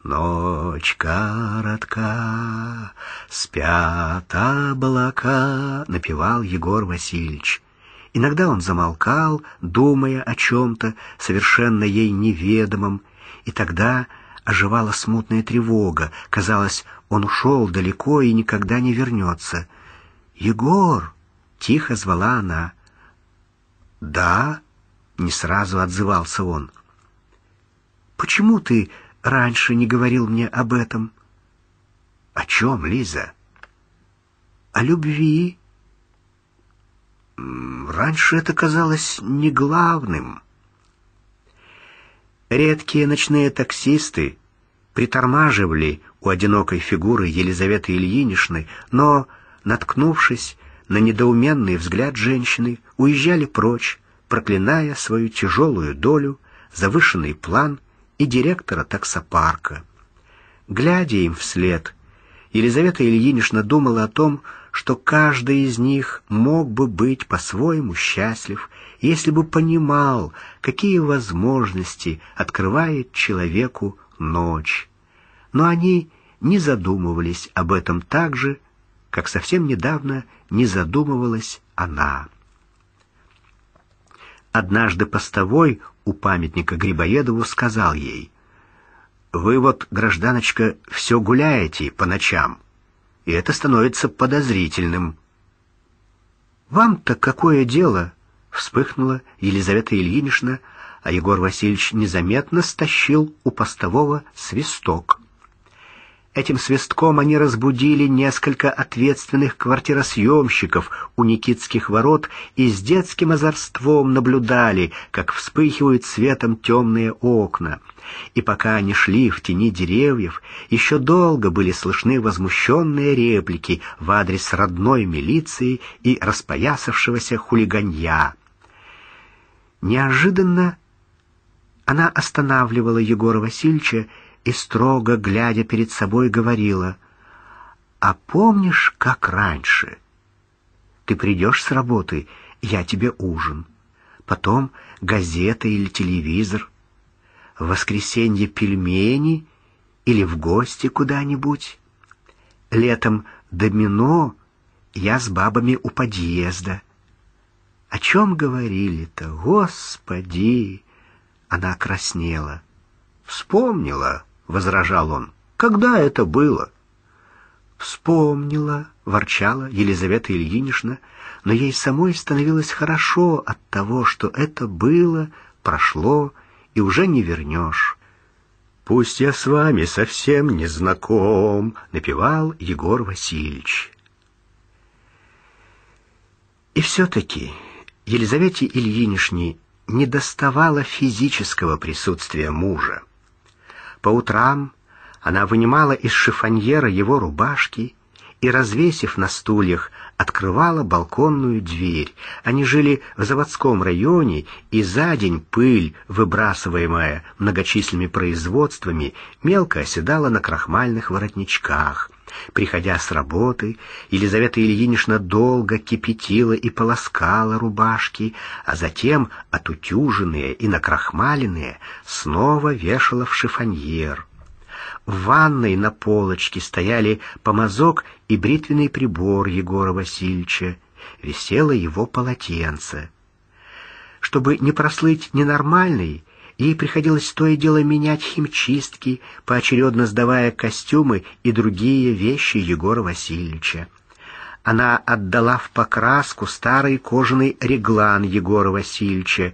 Ночь коротка, спят облака, напевал Егор Васильевич. Иногда он замолкал, думая о чем-то совершенно ей неведомом, и тогда оживала смутная тревога. Казалось, он ушел далеко и никогда не вернется. «Егор!» — тихо звала она — «Да», — не сразу отзывался он. «Почему ты раньше не говорил мне об этом?» «О чем, Лиза?» «О любви». «Раньше это казалось не главным». Редкие ночные таксисты притормаживали у одинокой фигуры Елизаветы Ильиничны, но, наткнувшись на недоуменный взгляд женщины, уезжали прочь, проклиная свою тяжелую долю, завышенный план и директора таксопарка. Глядя им вслед, Елизавета Ильинична думала о том, что каждый из них мог бы быть по-своему счастлив, если бы понимал, какие возможности открывает человеку ночь. Но они не задумывались об этом так же, как совсем недавно не задумывалась она. Однажды постовой у памятника Грибоедову сказал ей, «Вы вот, гражданочка, все гуляете по ночам, и это становится подозрительным». «Вам-то какое дело?» — вспыхнула Елизавета Ильинична, а Егор Васильевич незаметно стащил у постового свисток. Этим свистком они разбудили несколько ответственных квартиросъемщиков у Никитских ворот и с детским озорством наблюдали, как вспыхивают светом темные окна. И пока они шли в тени деревьев, еще долго были слышны возмущенные реплики в адрес родной милиции и распоясавшегося хулиганья. Неожиданно она останавливала Егора Васильевича и строго, глядя перед собой, говорила, «А помнишь, как раньше? Ты придешь с работы, я тебе ужин, потом газета или телевизор, в воскресенье пельмени или в гости куда-нибудь, летом домино, я с бабами у подъезда». О чем говорили-то, господи? Она краснела. Вспомнила. — возражал он. «Когда это было?» «Вспомнила», — ворчала Елизавета Ильинична, но ей самой становилось хорошо от того, что это было, прошло и уже не вернешь. «Пусть я с вами совсем не знаком», — напевал Егор Васильевич. И все-таки Елизавете Ильиничне недоставало физического присутствия мужа. По утрам она вынимала из шифоньера его рубашки и, развесив на стульях, открывала балконную дверь. Они жили в заводском районе, и за день пыль, выбрасываемая многочисленными производствами, мелко оседала на крахмальных воротничках, Приходя с работы, Елизавета Ильинична долго кипятила и полоскала рубашки, а затем, отутюженные и накрахмаленные, снова вешала в шифоньер. В ванной на полочке стояли помазок и бритвенный прибор Егора Васильевича. Висело его полотенце. Чтобы не прослыть ненормальной, Ей приходилось то и дело менять химчистки, поочередно сдавая костюмы и другие вещи Егора Васильевича. Она отдала в покраску старый кожаный реглан Егора Васильевича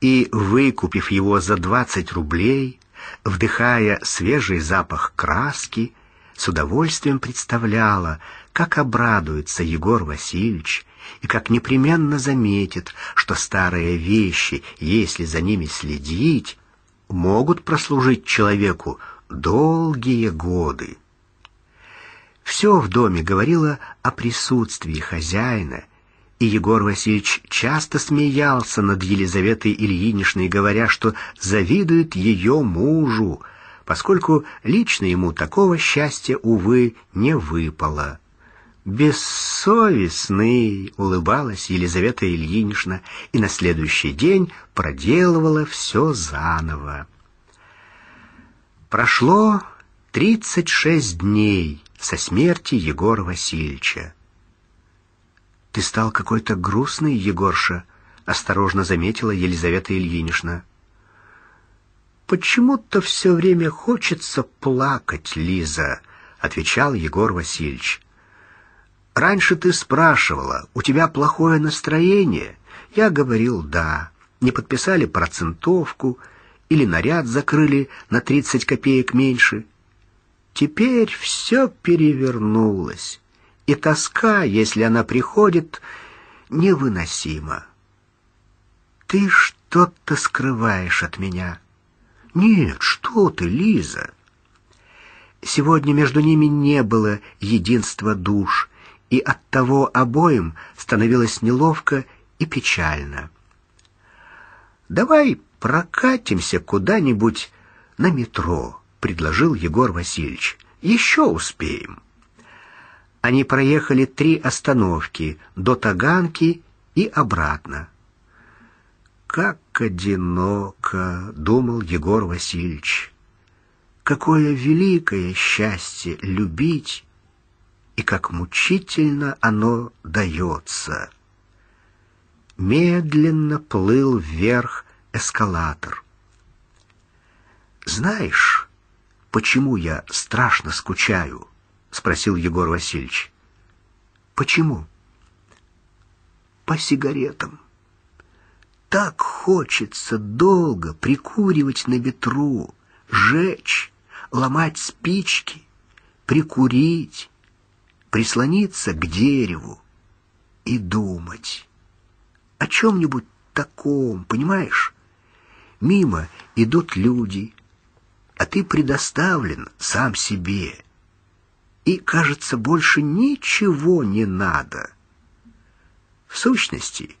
и, выкупив его за двадцать рублей, вдыхая свежий запах краски, с удовольствием представляла, как обрадуется Егор Васильевич, и как непременно заметит, что старые вещи, если за ними следить, могут прослужить человеку долгие годы. Все в доме говорило о присутствии хозяина, и Егор Васильевич часто смеялся над Елизаветой Ильиничной, говоря, что завидует ее мужу, поскольку лично ему такого счастья, увы, не выпало бессовестны, улыбалась Елизавета Ильинична и на следующий день проделывала все заново. Прошло тридцать шесть дней со смерти Егора Васильевича. «Ты стал какой-то грустный, Егорша», — осторожно заметила Елизавета Ильинична. «Почему-то все время хочется плакать, Лиза», — отвечал Егор Васильевич. Раньше ты спрашивала, у тебя плохое настроение? Я говорил «да». Не подписали процентовку или наряд закрыли на 30 копеек меньше. Теперь все перевернулось, и тоска, если она приходит, невыносима. Ты что-то скрываешь от меня. Нет, что ты, Лиза? Сегодня между ними не было единства душ — и оттого обоим становилось неловко и печально. «Давай прокатимся куда-нибудь на метро», — предложил Егор Васильевич. «Еще успеем». Они проехали три остановки — до Таганки и обратно. «Как одиноко!» — думал Егор Васильевич. «Какое великое счастье любить и как мучительно оно дается. Медленно плыл вверх эскалатор. «Знаешь, почему я страшно скучаю?» — спросил Егор Васильевич. «Почему?» «По сигаретам. Так хочется долго прикуривать на ветру, жечь, ломать спички, прикурить» прислониться к дереву и думать. О чем-нибудь таком, понимаешь? Мимо идут люди, а ты предоставлен сам себе. И, кажется, больше ничего не надо. В сущности,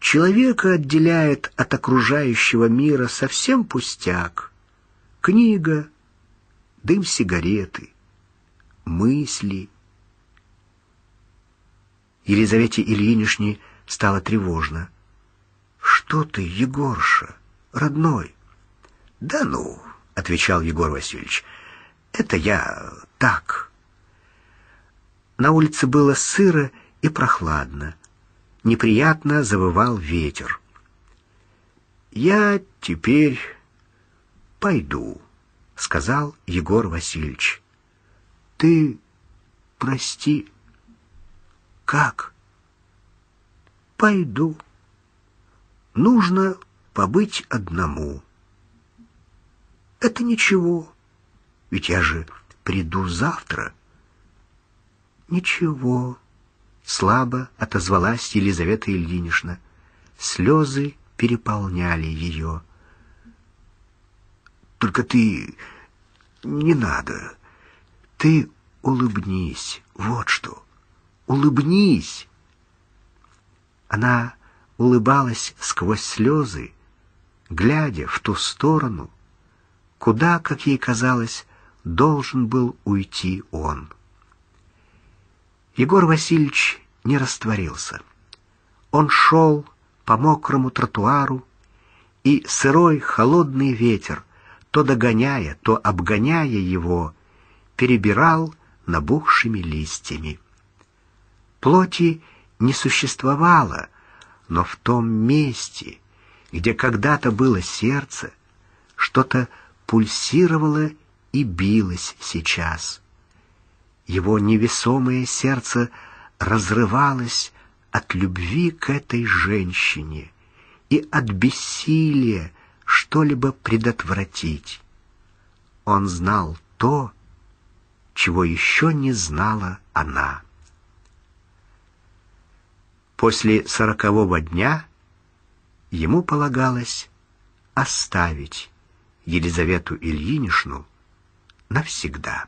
человека отделяет от окружающего мира совсем пустяк. Книга, дым сигареты, мысли — Елизавете Ильинишне стало тревожно. «Что ты, Егорша, родной?» «Да ну», — отвечал Егор Васильевич, — «это я так». На улице было сыро и прохладно. Неприятно завывал ветер. «Я теперь пойду», — сказал Егор Васильевич. «Ты прости». Как? Пойду. Нужно побыть одному. Это ничего, ведь я же приду завтра. Ничего, слабо отозвалась Елизавета Ильинична. Слезы переполняли ее. Только ты не надо. Ты улыбнись, вот что улыбнись!» Она улыбалась сквозь слезы, глядя в ту сторону, куда, как ей казалось, должен был уйти он. Егор Васильевич не растворился. Он шел по мокрому тротуару, и сырой холодный ветер, то догоняя, то обгоняя его, перебирал набухшими листьями. Плоти не существовало, но в том месте, где когда-то было сердце, что-то пульсировало и билось сейчас. Его невесомое сердце разрывалось от любви к этой женщине и от бессилия что-либо предотвратить. Он знал то, чего еще не знала она после сорокового дня ему полагалось оставить Елизавету Ильиничну навсегда.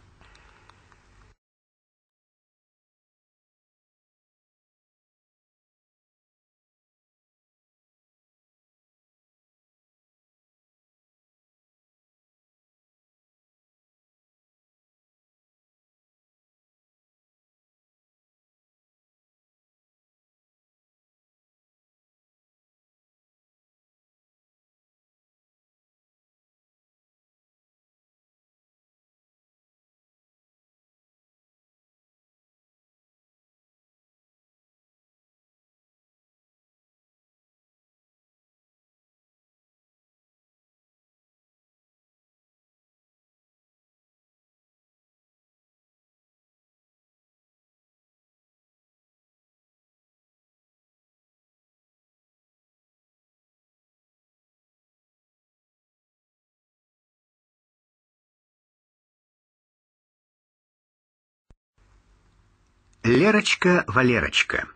Лерочка Валерочка.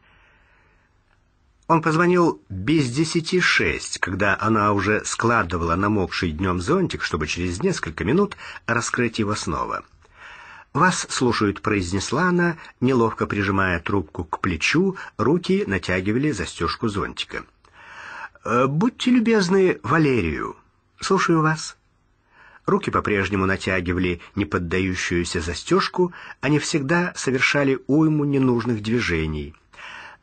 Он позвонил без десяти шесть, когда она уже складывала намокший днем зонтик, чтобы через несколько минут раскрыть его снова. «Вас слушают», — произнесла она, неловко прижимая трубку к плечу, руки натягивали застежку зонтика. «Э, «Будьте любезны, Валерию. Слушаю вас». Руки по-прежнему натягивали неподдающуюся застежку, они всегда совершали уйму ненужных движений.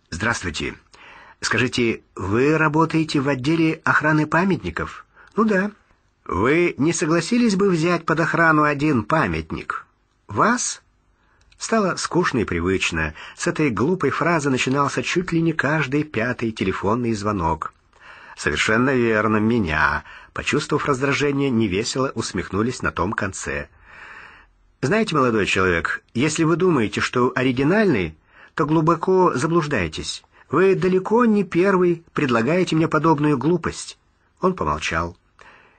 «Здравствуйте. Скажите, вы работаете в отделе охраны памятников?» «Ну да». «Вы не согласились бы взять под охрану один памятник?» «Вас?» Стало скучно и привычно. С этой глупой фразы начинался чуть ли не каждый пятый телефонный звонок. «Совершенно верно, меня», почувствовав раздражение, невесело усмехнулись на том конце. «Знаете, молодой человек, если вы думаете, что оригинальный, то глубоко заблуждаетесь. Вы далеко не первый предлагаете мне подобную глупость». Он помолчал.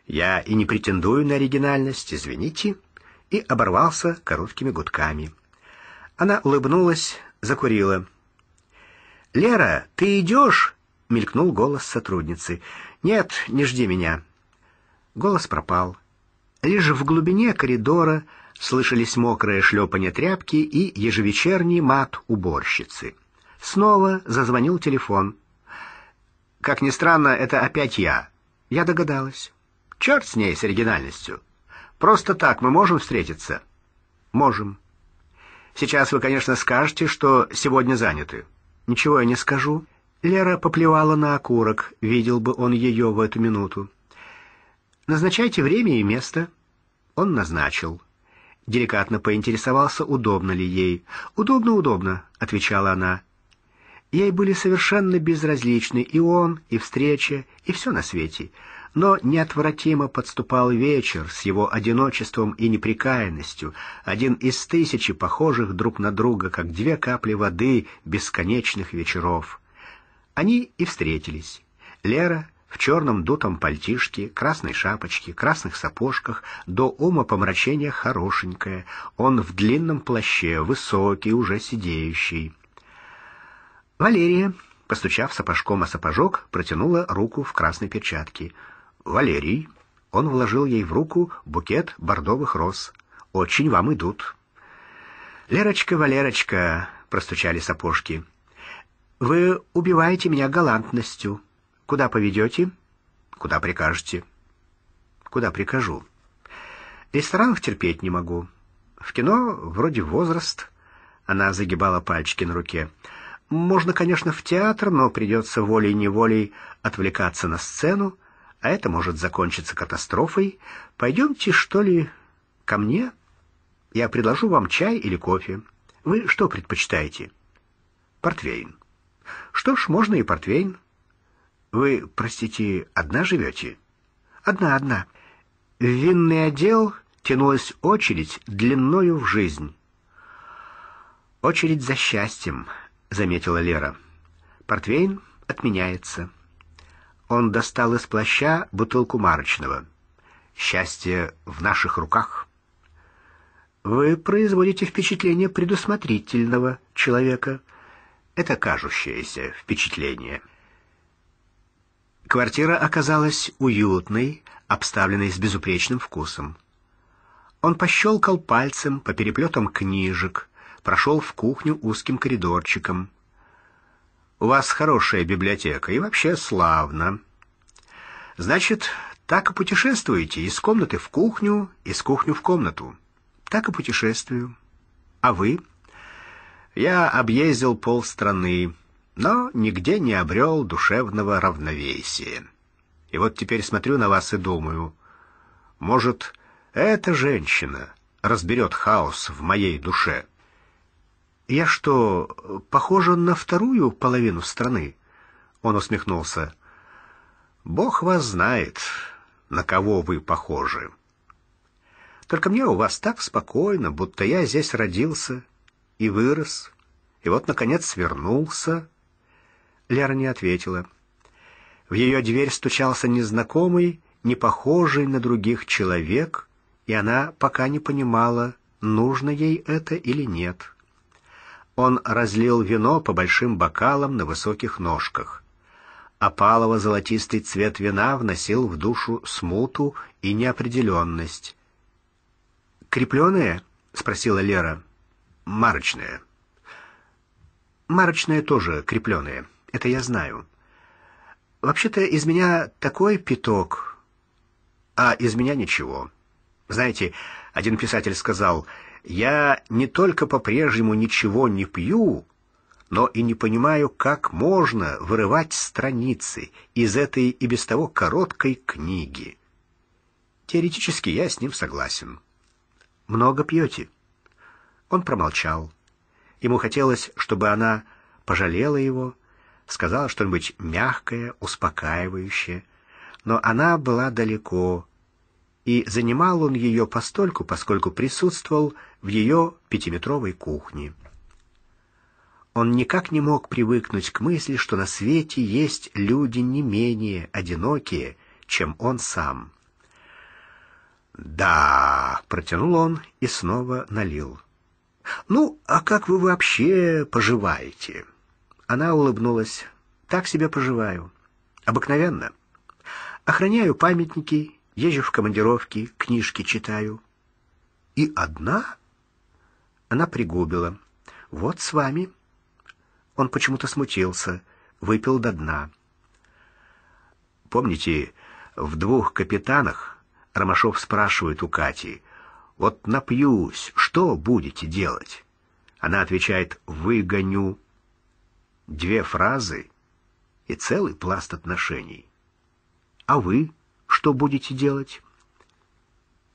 «Я и не претендую на оригинальность, извините», и оборвался короткими гудками. Она улыбнулась, закурила. «Лера, ты идешь?» — мелькнул голос сотрудницы. «Нет, не жди меня». Голос пропал. Лишь в глубине коридора слышались мокрые шлепание тряпки и ежевечерний мат уборщицы. Снова зазвонил телефон. Как ни странно, это опять я. Я догадалась. Черт с ней, с оригинальностью. Просто так мы можем встретиться? Можем. Сейчас вы, конечно, скажете, что сегодня заняты. Ничего я не скажу. Лера поплевала на окурок, видел бы он ее в эту минуту. Назначайте время и место. Он назначил. Деликатно поинтересовался, удобно ли ей. Удобно, удобно, отвечала она. Ей были совершенно безразличны и он, и встреча, и все на свете. Но неотвратимо подступал вечер с его одиночеством и неприкаянностью, один из тысячи похожих друг на друга, как две капли воды бесконечных вечеров. Они и встретились. Лера в черном дутом пальтишке, красной шапочке, красных сапожках, до ума помрачения хорошенькое. Он в длинном плаще, высокий, уже сидеющий. Валерия, постучав сапожком о сапожок, протянула руку в красной перчатке. «Валерий!» Он вложил ей в руку букет бордовых роз. «Очень вам идут». «Лерочка, Валерочка!» — простучали сапожки. «Вы убиваете меня галантностью». Куда поведете?» «Куда прикажете?» «Куда прикажу?» «Ресторанов терпеть не могу. В кино вроде возраст». Она загибала пальчики на руке. «Можно, конечно, в театр, но придется волей-неволей отвлекаться на сцену, а это может закончиться катастрофой. Пойдемте, что ли, ко мне? Я предложу вам чай или кофе. Вы что предпочитаете?» «Портвейн». «Что ж, можно и портвейн». Вы, простите, одна живете?» «Одна, одна». В винный отдел тянулась очередь длиною в жизнь. «Очередь за счастьем», — заметила Лера. «Портвейн отменяется». Он достал из плаща бутылку марочного. «Счастье в наших руках». «Вы производите впечатление предусмотрительного человека. Это кажущееся впечатление». Квартира оказалась уютной, обставленной с безупречным вкусом. Он пощелкал пальцем по переплетам книжек, прошел в кухню узким коридорчиком. «У вас хорошая библиотека и вообще славно. Значит, так и путешествуете из комнаты в кухню, из кухню в комнату. Так и путешествую. А вы?» «Я объездил полстраны но нигде не обрел душевного равновесия. И вот теперь смотрю на вас и думаю, может, эта женщина разберет хаос в моей душе. Я что, похожа на вторую половину страны? Он усмехнулся. Бог вас знает, на кого вы похожи. Только мне у вас так спокойно, будто я здесь родился и вырос, и вот наконец свернулся. Лера не ответила. В ее дверь стучался незнакомый, не похожий на других человек, и она пока не понимала, нужно ей это или нет. Он разлил вино по большим бокалам на высоких ножках. Опалово-золотистый цвет вина вносил в душу смуту и неопределенность. «Крепленое?» — спросила Лера. «Марочное». «Марочное тоже крепленое». Это я знаю. Вообще-то из меня такой пяток, а из меня ничего. Знаете, один писатель сказал, «Я не только по-прежнему ничего не пью, но и не понимаю, как можно вырывать страницы из этой и без того короткой книги». Теоретически я с ним согласен. «Много пьете?» Он промолчал. Ему хотелось, чтобы она пожалела его, сказала что-нибудь мягкое, успокаивающее, но она была далеко, и занимал он ее постольку, поскольку присутствовал в ее пятиметровой кухне. Он никак не мог привыкнуть к мысли, что на свете есть люди не менее одинокие, чем он сам. «Да», — протянул он и снова налил. «Ну, а как вы вообще поживаете?» Она улыбнулась. «Так себя проживаю. Обыкновенно. Охраняю памятники, езжу в командировки, книжки читаю». «И одна?» Она пригубила. «Вот с вами». Он почему-то смутился, выпил до дна. Помните, в «Двух капитанах» Ромашов спрашивает у Кати, «Вот напьюсь, что будете делать?» Она отвечает, «Выгоню» две фразы и целый пласт отношений. А вы что будете делать?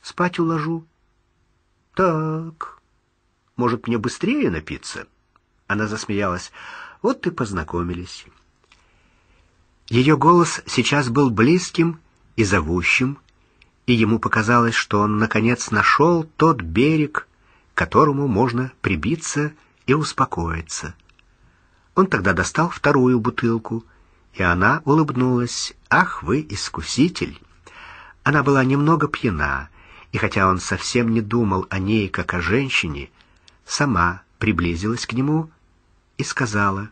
Спать уложу. Так. Может, мне быстрее напиться? Она засмеялась. Вот ты познакомились. Ее голос сейчас был близким и зовущим, и ему показалось, что он, наконец, нашел тот берег, к которому можно прибиться и успокоиться. Он тогда достал вторую бутылку, и она улыбнулась. «Ах, вы искуситель!» Она была немного пьяна, и хотя он совсем не думал о ней как о женщине, сама приблизилась к нему и сказала.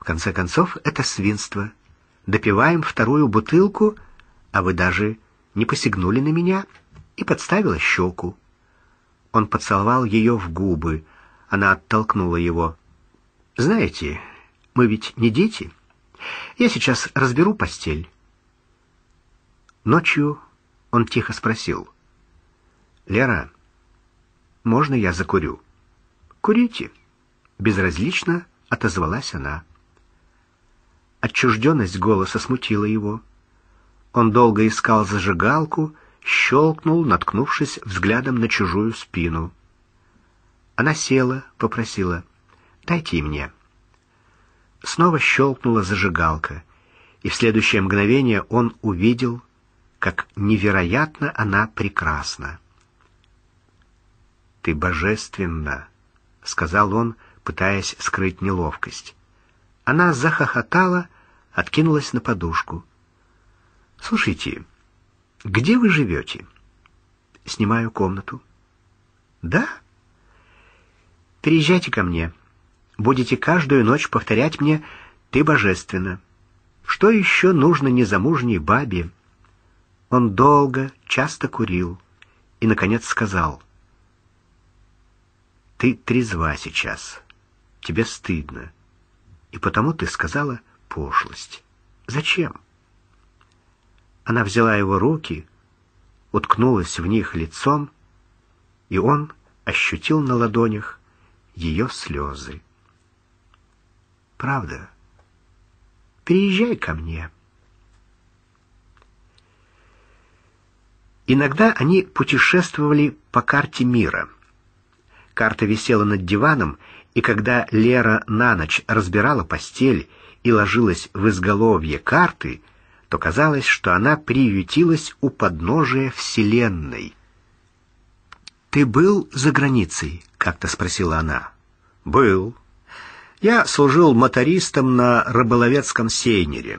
«В конце концов, это свинство. Допиваем вторую бутылку, а вы даже не посягнули на меня» и подставила щеку. Он поцеловал ее в губы. Она оттолкнула его. Знаете, мы ведь не дети. Я сейчас разберу постель. Ночью он тихо спросил. «Лера, можно я закурю?» «Курите», — безразлично отозвалась она. Отчужденность голоса смутила его. Он долго искал зажигалку, щелкнул, наткнувшись взглядом на чужую спину. Она села, попросила — Дайте мне». Снова щелкнула зажигалка, и в следующее мгновение он увидел, как невероятно она прекрасна. «Ты божественна», — сказал он, пытаясь скрыть неловкость. Она захохотала, откинулась на подушку. «Слушайте, где вы живете?» «Снимаю комнату». «Да?» Приезжайте ко мне», будете каждую ночь повторять мне «Ты божественна». Что еще нужно незамужней бабе? Он долго, часто курил и, наконец, сказал. «Ты трезва сейчас. Тебе стыдно. И потому ты сказала пошлость. Зачем?» Она взяла его руки, уткнулась в них лицом, и он ощутил на ладонях ее слезы. Правда. Приезжай ко мне. Иногда они путешествовали по карте мира. Карта висела над диваном, и когда Лера на ночь разбирала постель и ложилась в изголовье карты, то казалось, что она приютилась у подножия Вселенной. «Ты был за границей?» — как-то спросила она. «Был», я служил мотористом на рыболовецком сейнере.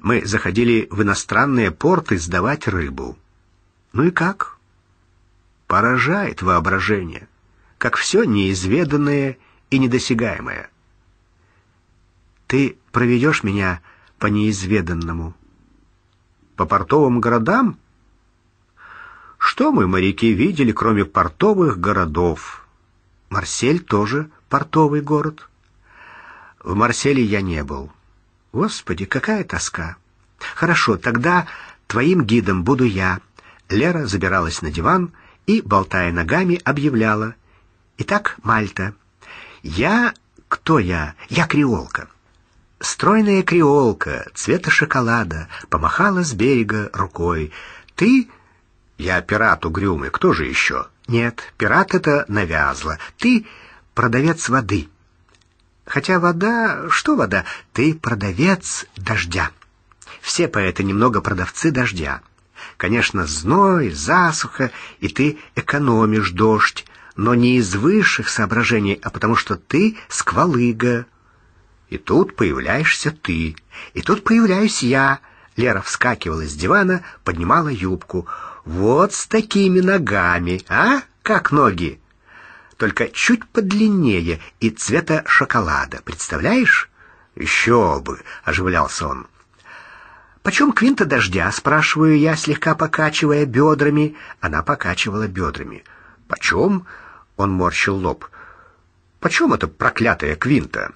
Мы заходили в иностранные порты сдавать рыбу. Ну и как? Поражает воображение, как все неизведанное и недосягаемое. Ты проведешь меня по неизведанному? По портовым городам? Что мы, моряки, видели, кроме портовых городов? Марсель тоже портовый город. — в Марселе я не был. Господи, какая тоска. Хорошо, тогда твоим гидом буду я. Лера забиралась на диван и, болтая ногами, объявляла. Итак, Мальта. Я... Кто я? Я креолка. Стройная креолка, цвета шоколада, помахала с берега рукой. Ты... Я пират угрюмый, кто же еще? Нет, пират это навязло. Ты продавец воды. Хотя вода... Что вода? Ты продавец дождя. Все поэты немного продавцы дождя. Конечно, зной, засуха, и ты экономишь дождь, но не из высших соображений, а потому что ты сквалыга. И тут появляешься ты, и тут появляюсь я. Лера вскакивала с дивана, поднимала юбку. Вот с такими ногами, а? Как ноги? только чуть подлиннее и цвета шоколада. Представляешь? Еще бы, оживлялся он. «Почем квинта дождя?» — спрашиваю я, слегка покачивая бедрами. Она покачивала бедрами. «Почем?» — он морщил лоб. «Почем это проклятая квинта?»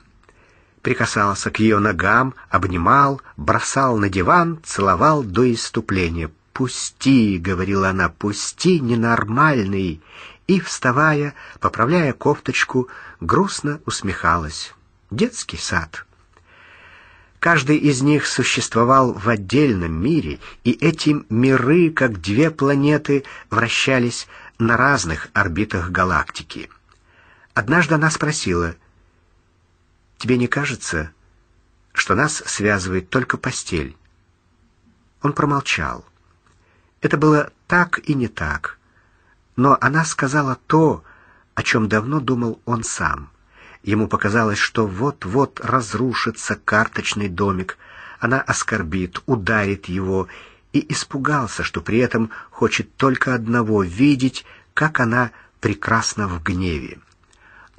Прикасался к ее ногам, обнимал, бросал на диван, целовал до иступления. «Пусти!» — говорила она. «Пусти, ненормальный! и, вставая, поправляя кофточку, грустно усмехалась. Детский сад. Каждый из них существовал в отдельном мире, и эти миры, как две планеты, вращались на разных орбитах галактики. Однажды она спросила, «Тебе не кажется, что нас связывает только постель?» Он промолчал. Это было так и не так но она сказала то, о чем давно думал он сам. Ему показалось, что вот-вот разрушится карточный домик, она оскорбит, ударит его, и испугался, что при этом хочет только одного — видеть, как она прекрасна в гневе.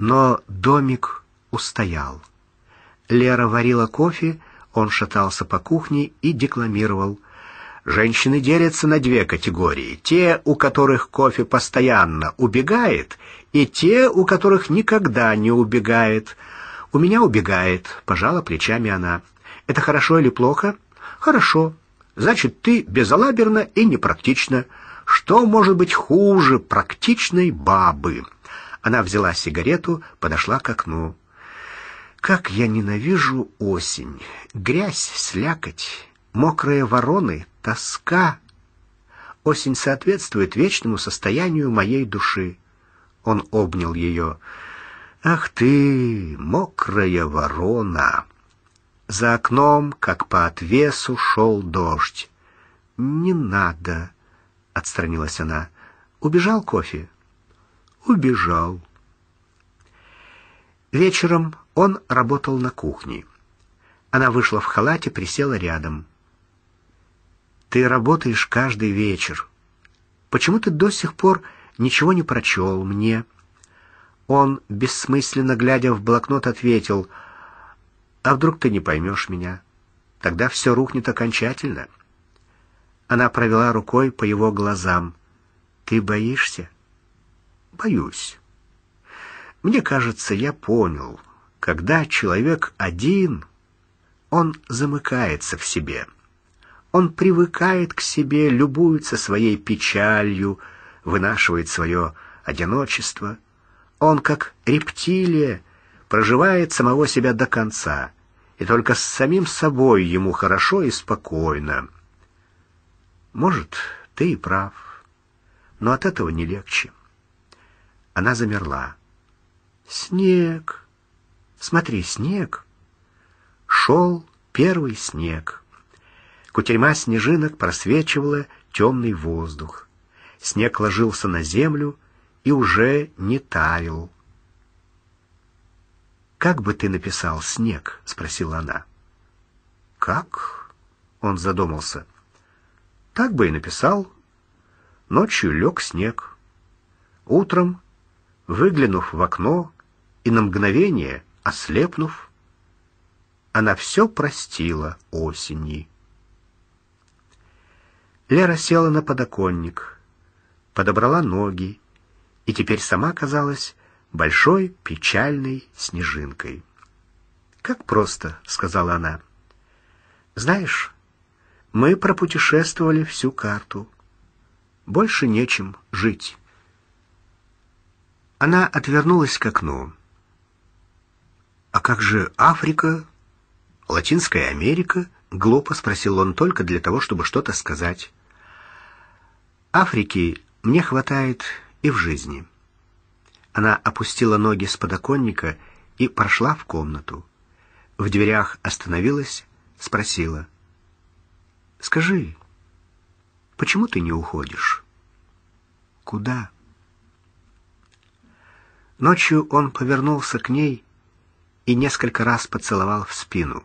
Но домик устоял. Лера варила кофе, он шатался по кухне и декламировал — Женщины делятся на две категории. Те, у которых кофе постоянно убегает, и те, у которых никогда не убегает. «У меня убегает», — пожала плечами она. «Это хорошо или плохо?» «Хорошо. Значит, ты безалаберна и непрактична. Что может быть хуже практичной бабы?» Она взяла сигарету, подошла к окну. «Как я ненавижу осень! Грязь, слякоть!» Мокрые вороны — тоска. Осень соответствует вечному состоянию моей души. Он обнял ее. «Ах ты, мокрая ворона!» За окном, как по отвесу, шел дождь. «Не надо», — отстранилась она. «Убежал кофе?» «Убежал». Вечером он работал на кухне. Она вышла в халате, присела рядом. Ты работаешь каждый вечер. Почему ты до сих пор ничего не прочел мне?» Он, бессмысленно глядя в блокнот, ответил, «А вдруг ты не поймешь меня? Тогда все рухнет окончательно». Она провела рукой по его глазам. «Ты боишься?» «Боюсь». «Мне кажется, я понял. Когда человек один, он замыкается в себе». Он привыкает к себе, любуется своей печалью, вынашивает свое одиночество. Он, как рептилия, проживает самого себя до конца, и только с самим собой ему хорошо и спокойно. Может, ты и прав, но от этого не легче. Она замерла. Снег. Смотри, снег. Шел первый снег. Кутерьма снежинок просвечивала темный воздух. Снег ложился на землю и уже не таял. «Как бы ты написал «снег»?» — спросила она. «Как?» — он задумался. «Так бы и написал. Ночью лег снег. Утром, выглянув в окно и на мгновение ослепнув, она все простила осени. Лера села на подоконник, подобрала ноги и теперь сама казалась большой печальной снежинкой. «Как просто», — сказала она. «Знаешь, мы пропутешествовали всю карту. Больше нечем жить». Она отвернулась к окну. «А как же Африка? Латинская Америка?» — глупо спросил он только для того, чтобы что-то сказать. Африки мне хватает и в жизни. Она опустила ноги с подоконника и прошла в комнату. В дверях остановилась, спросила. «Скажи, почему ты не уходишь?» «Куда?» Ночью он повернулся к ней и несколько раз поцеловал в спину.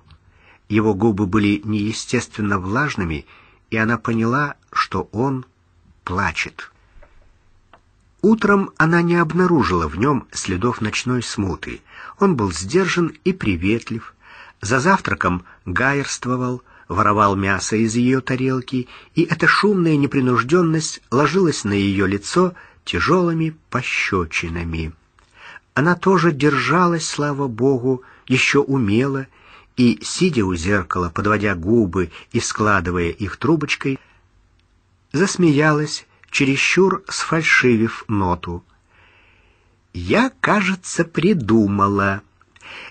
Его губы были неестественно влажными, и она поняла, что он плачет. Утром она не обнаружила в нем следов ночной смуты. Он был сдержан и приветлив. За завтраком гаерствовал, воровал мясо из ее тарелки, и эта шумная непринужденность ложилась на ее лицо тяжелыми пощечинами. Она тоже держалась, слава богу, еще умела и, сидя у зеркала, подводя губы и складывая их трубочкой, засмеялась, чересчур сфальшивив ноту. «Я, кажется, придумала.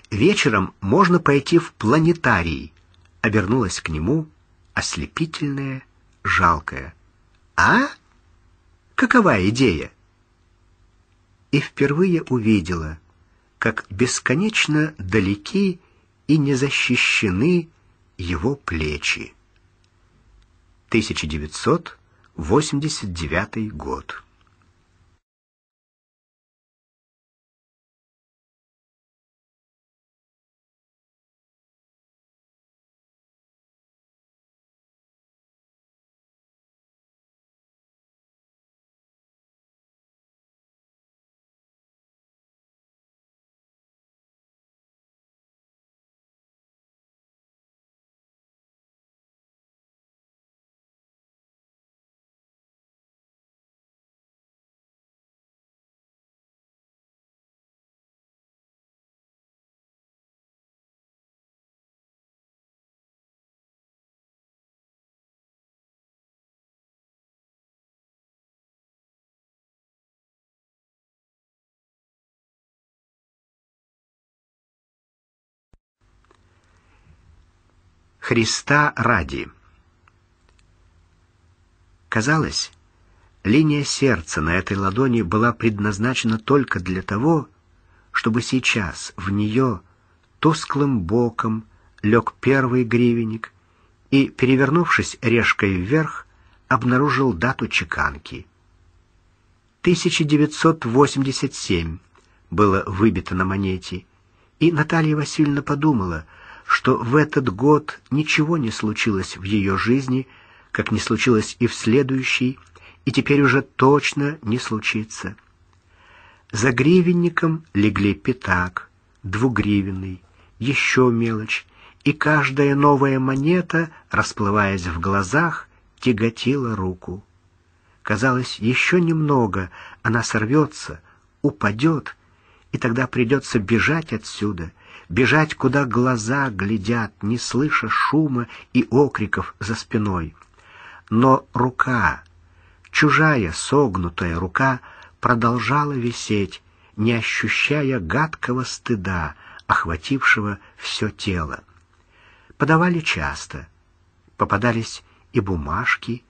Вечером можно пойти в планетарий», — обернулась к нему ослепительная, жалкая. «А? Какова идея?» И впервые увидела, как бесконечно далеки и не защищены его плечи. 1900 89 год. Христа ради. Казалось, линия сердца на этой ладони была предназначена только для того, чтобы сейчас в нее тусклым боком лег первый гривенник и, перевернувшись решкой вверх, обнаружил дату чеканки. 1987 было выбито на монете, и Наталья Васильевна подумала — что в этот год ничего не случилось в ее жизни, как не случилось и в следующий, и теперь уже точно не случится. За гривенником легли пятак, двугривенный, еще мелочь, и каждая новая монета, расплываясь в глазах, тяготила руку. Казалось, еще немного, она сорвется, упадет, и тогда придется бежать отсюда — бежать, куда глаза глядят, не слыша шума и окриков за спиной. Но рука, чужая согнутая рука, продолжала висеть, не ощущая гадкого стыда, охватившего все тело. Подавали часто. Попадались и бумажки,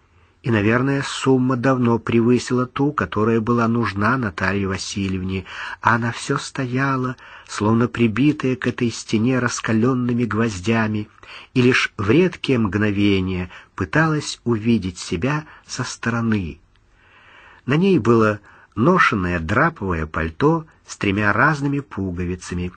и, наверное, сумма давно превысила ту, которая была нужна Наталье Васильевне, а она все стояла, словно прибитая к этой стене раскаленными гвоздями, и лишь в редкие мгновения пыталась увидеть себя со стороны. На ней было ношенное драповое пальто с тремя разными пуговицами,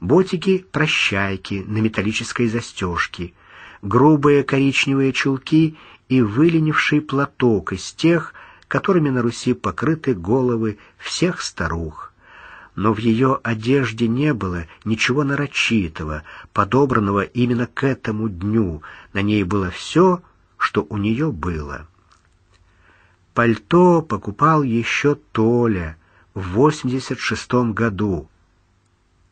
ботики-прощайки на металлической застежке, грубые коричневые чулки — и выленивший платок из тех, которыми на Руси покрыты головы всех старух. Но в ее одежде не было ничего нарочитого, подобранного именно к этому дню. На ней было все, что у нее было. Пальто покупал еще Толя в 86 году.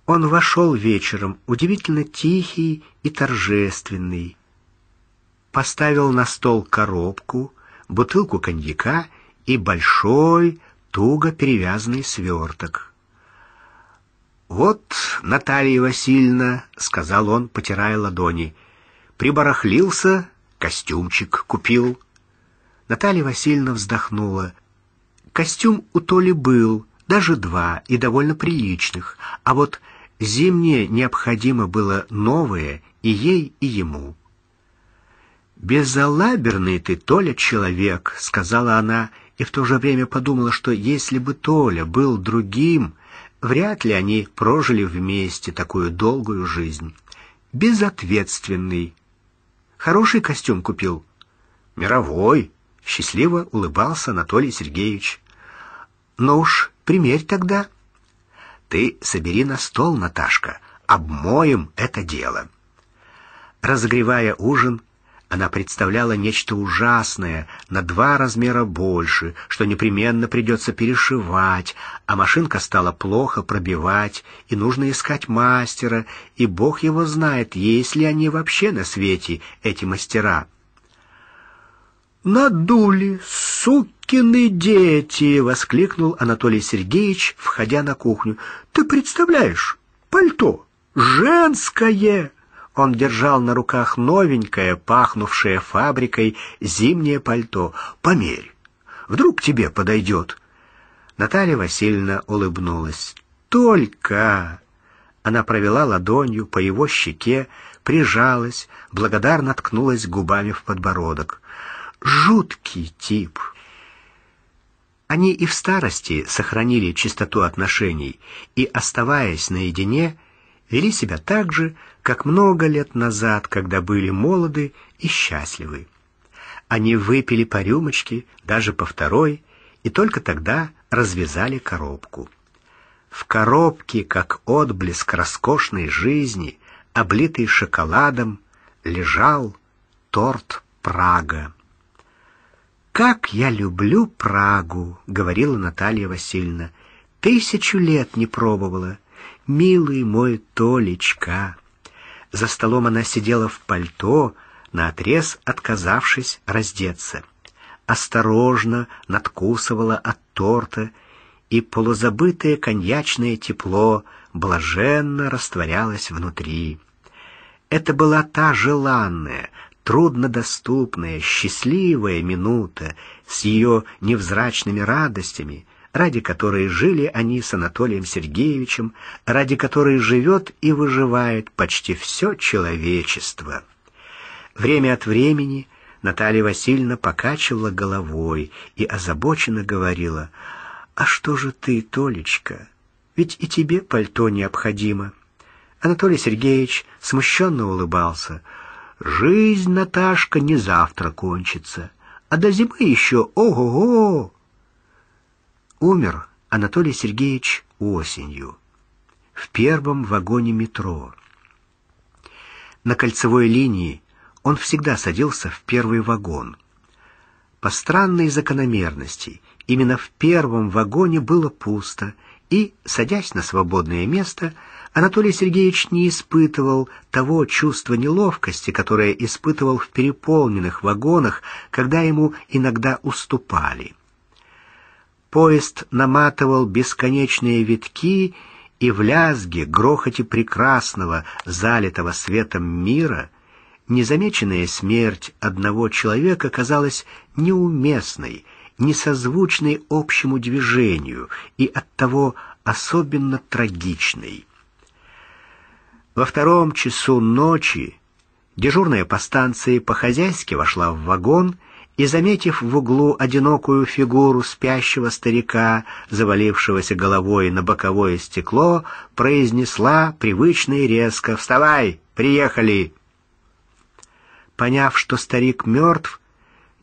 Он вошел вечером, удивительно тихий и торжественный, поставил на стол коробку, бутылку коньяка и большой, туго перевязанный сверток. «Вот, Наталья Васильевна», — сказал он, потирая ладони, — «прибарахлился, костюмчик купил». Наталья Васильевна вздохнула. Костюм у Толи был, даже два, и довольно приличных, а вот зимнее необходимо было новое и ей, и ему. «Безалаберный ты, Толя, человек», — сказала она, и в то же время подумала, что если бы Толя был другим, вряд ли они прожили вместе такую долгую жизнь. «Безответственный». «Хороший костюм купил?» «Мировой», — счастливо улыбался Анатолий Сергеевич. «Ну уж, примерь тогда». «Ты собери на стол, Наташка, обмоем это дело». Разогревая ужин, она представляла нечто ужасное, на два размера больше, что непременно придется перешивать, а машинка стала плохо пробивать, и нужно искать мастера, и бог его знает, есть ли они вообще на свете, эти мастера. «Надули, сукины дети!» — воскликнул Анатолий Сергеевич, входя на кухню. «Ты представляешь, пальто женское!» Он держал на руках новенькое, пахнувшее фабрикой, зимнее пальто. «Померь! Вдруг тебе подойдет!» Наталья Васильевна улыбнулась. «Только!» Она провела ладонью по его щеке, прижалась, благодарно ткнулась губами в подбородок. «Жуткий тип!» Они и в старости сохранили чистоту отношений, и, оставаясь наедине, вели себя так же, как много лет назад, когда были молоды и счастливы. Они выпили по рюмочке, даже по второй, и только тогда развязали коробку. В коробке, как отблеск роскошной жизни, облитый шоколадом, лежал торт Прага. «Как я люблю Прагу!» — говорила Наталья Васильевна. «Тысячу лет не пробовала. «Милый мой Толечка!» За столом она сидела в пальто, наотрез отказавшись раздеться. Осторожно надкусывала от торта, и полузабытое коньячное тепло блаженно растворялось внутри. Это была та желанная, труднодоступная, счастливая минута с ее невзрачными радостями — ради которой жили они с Анатолием Сергеевичем, ради которой живет и выживает почти все человечество. Время от времени Наталья Васильевна покачивала головой и озабоченно говорила, «А что же ты, Толечка? Ведь и тебе пальто необходимо». Анатолий Сергеевич смущенно улыбался, «Жизнь, Наташка, не завтра кончится, а до зимы еще ого-го!» Умер Анатолий Сергеевич осенью в первом вагоне метро. На кольцевой линии он всегда садился в первый вагон. По странной закономерности, именно в первом вагоне было пусто, и, садясь на свободное место, Анатолий Сергеевич не испытывал того чувства неловкости, которое испытывал в переполненных вагонах, когда ему иногда уступали. Поезд наматывал бесконечные витки, и в лязге, грохоте прекрасного, залитого светом мира, незамеченная смерть одного человека казалась неуместной, несозвучной общему движению и оттого особенно трагичной. Во втором часу ночи дежурная по станции по-хозяйски вошла в вагон и, заметив в углу одинокую фигуру спящего старика, завалившегося головой на боковое стекло, произнесла привычно и резко «Вставай! Приехали!» Поняв, что старик мертв,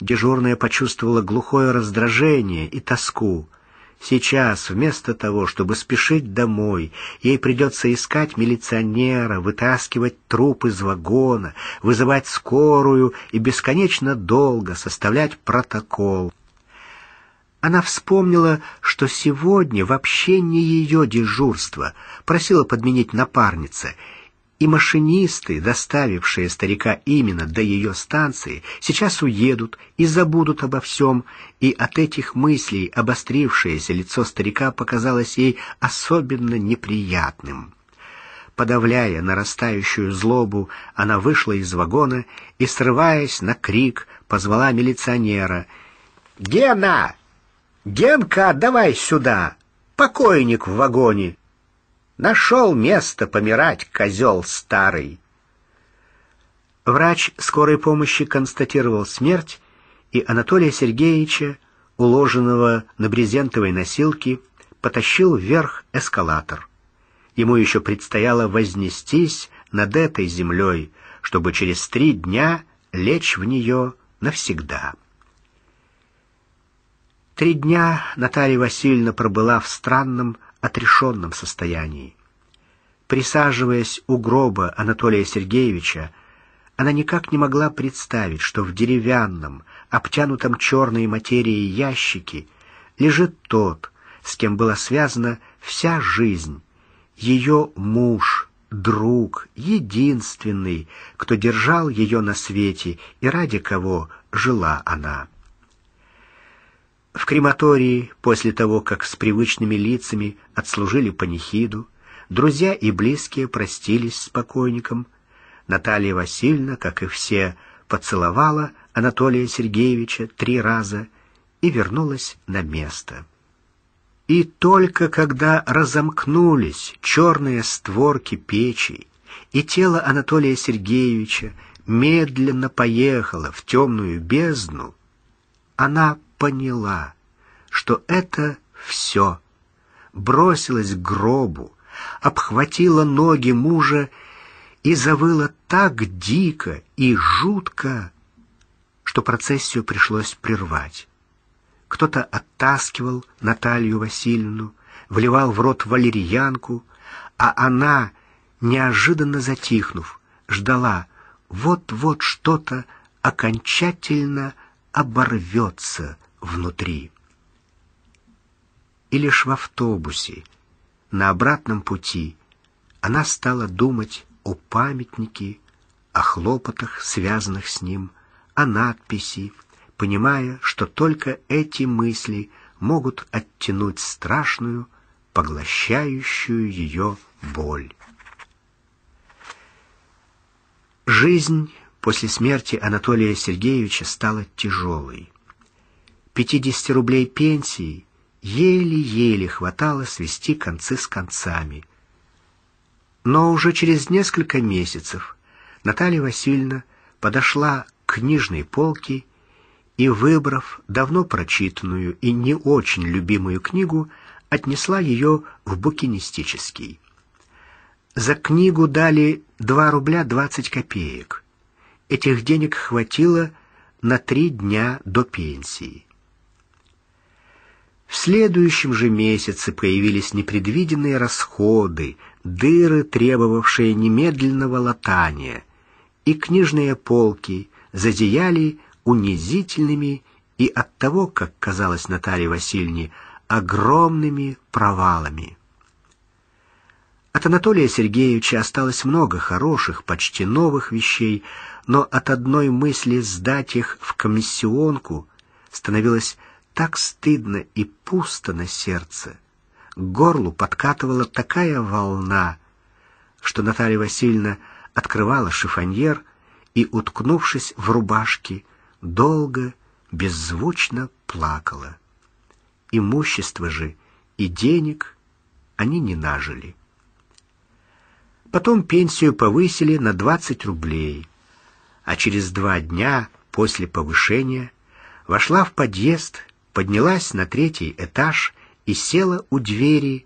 дежурная почувствовала глухое раздражение и тоску — Сейчас, вместо того, чтобы спешить домой, ей придется искать милиционера, вытаскивать труп из вагона, вызывать скорую и бесконечно долго составлять протокол. Она вспомнила, что сегодня вообще не ее дежурство, просила подменить напарница — и машинисты, доставившие старика именно до ее станции, сейчас уедут и забудут обо всем, и от этих мыслей обострившееся лицо старика показалось ей особенно неприятным. Подавляя нарастающую злобу, она вышла из вагона и, срываясь на крик, позвала милиционера. «Гена! Генка, давай сюда! Покойник в вагоне!» Нашел место помирать, козел старый. Врач скорой помощи констатировал смерть, и Анатолия Сергеевича, уложенного на брезентовой носилке, потащил вверх эскалатор. Ему еще предстояло вознестись над этой землей, чтобы через три дня лечь в нее навсегда. Три дня Наталья Васильевна пробыла в странном, отрешенном состоянии. Присаживаясь у гроба Анатолия Сергеевича, она никак не могла представить, что в деревянном, обтянутом черной материей ящике лежит тот, с кем была связана вся жизнь, ее муж, друг, единственный, кто держал ее на свете и ради кого жила она. В крематории, после того, как с привычными лицами отслужили панихиду, друзья и близкие простились с покойником. Наталья Васильевна, как и все, поцеловала Анатолия Сергеевича три раза и вернулась на место. И только когда разомкнулись черные створки печи, и тело Анатолия Сергеевича медленно поехало в темную бездну, она поняла, что это все. Бросилась к гробу, обхватила ноги мужа и завыла так дико и жутко, что процессию пришлось прервать. Кто-то оттаскивал Наталью Васильевну, вливал в рот валерьянку, а она, неожиданно затихнув, ждала вот-вот что-то окончательно оборвется, внутри. И лишь в автобусе, на обратном пути, она стала думать о памятнике, о хлопотах, связанных с ним, о надписи, понимая, что только эти мысли могут оттянуть страшную, поглощающую ее боль. Жизнь после смерти Анатолия Сергеевича стала тяжелой. Пятидесяти рублей пенсии еле-еле хватало свести концы с концами. Но уже через несколько месяцев Наталья Васильевна подошла к книжной полке и, выбрав давно прочитанную и не очень любимую книгу, отнесла ее в букинистический. За книгу дали 2 рубля 20 копеек. Этих денег хватило на три дня до пенсии. В следующем же месяце появились непредвиденные расходы, дыры, требовавшие немедленного латания, и книжные полки зазияли унизительными и оттого, как казалось Наталье Васильевне, огромными провалами. От Анатолия Сергеевича осталось много хороших, почти новых вещей, но от одной мысли сдать их в комиссионку становилось так стыдно и пусто на сердце. К горлу подкатывала такая волна, что Наталья Васильевна открывала шифоньер и, уткнувшись в рубашки, долго, беззвучно плакала. Имущество же и денег они не нажили. Потом пенсию повысили на 20 рублей, а через два дня после повышения вошла в подъезд поднялась на третий этаж и села у двери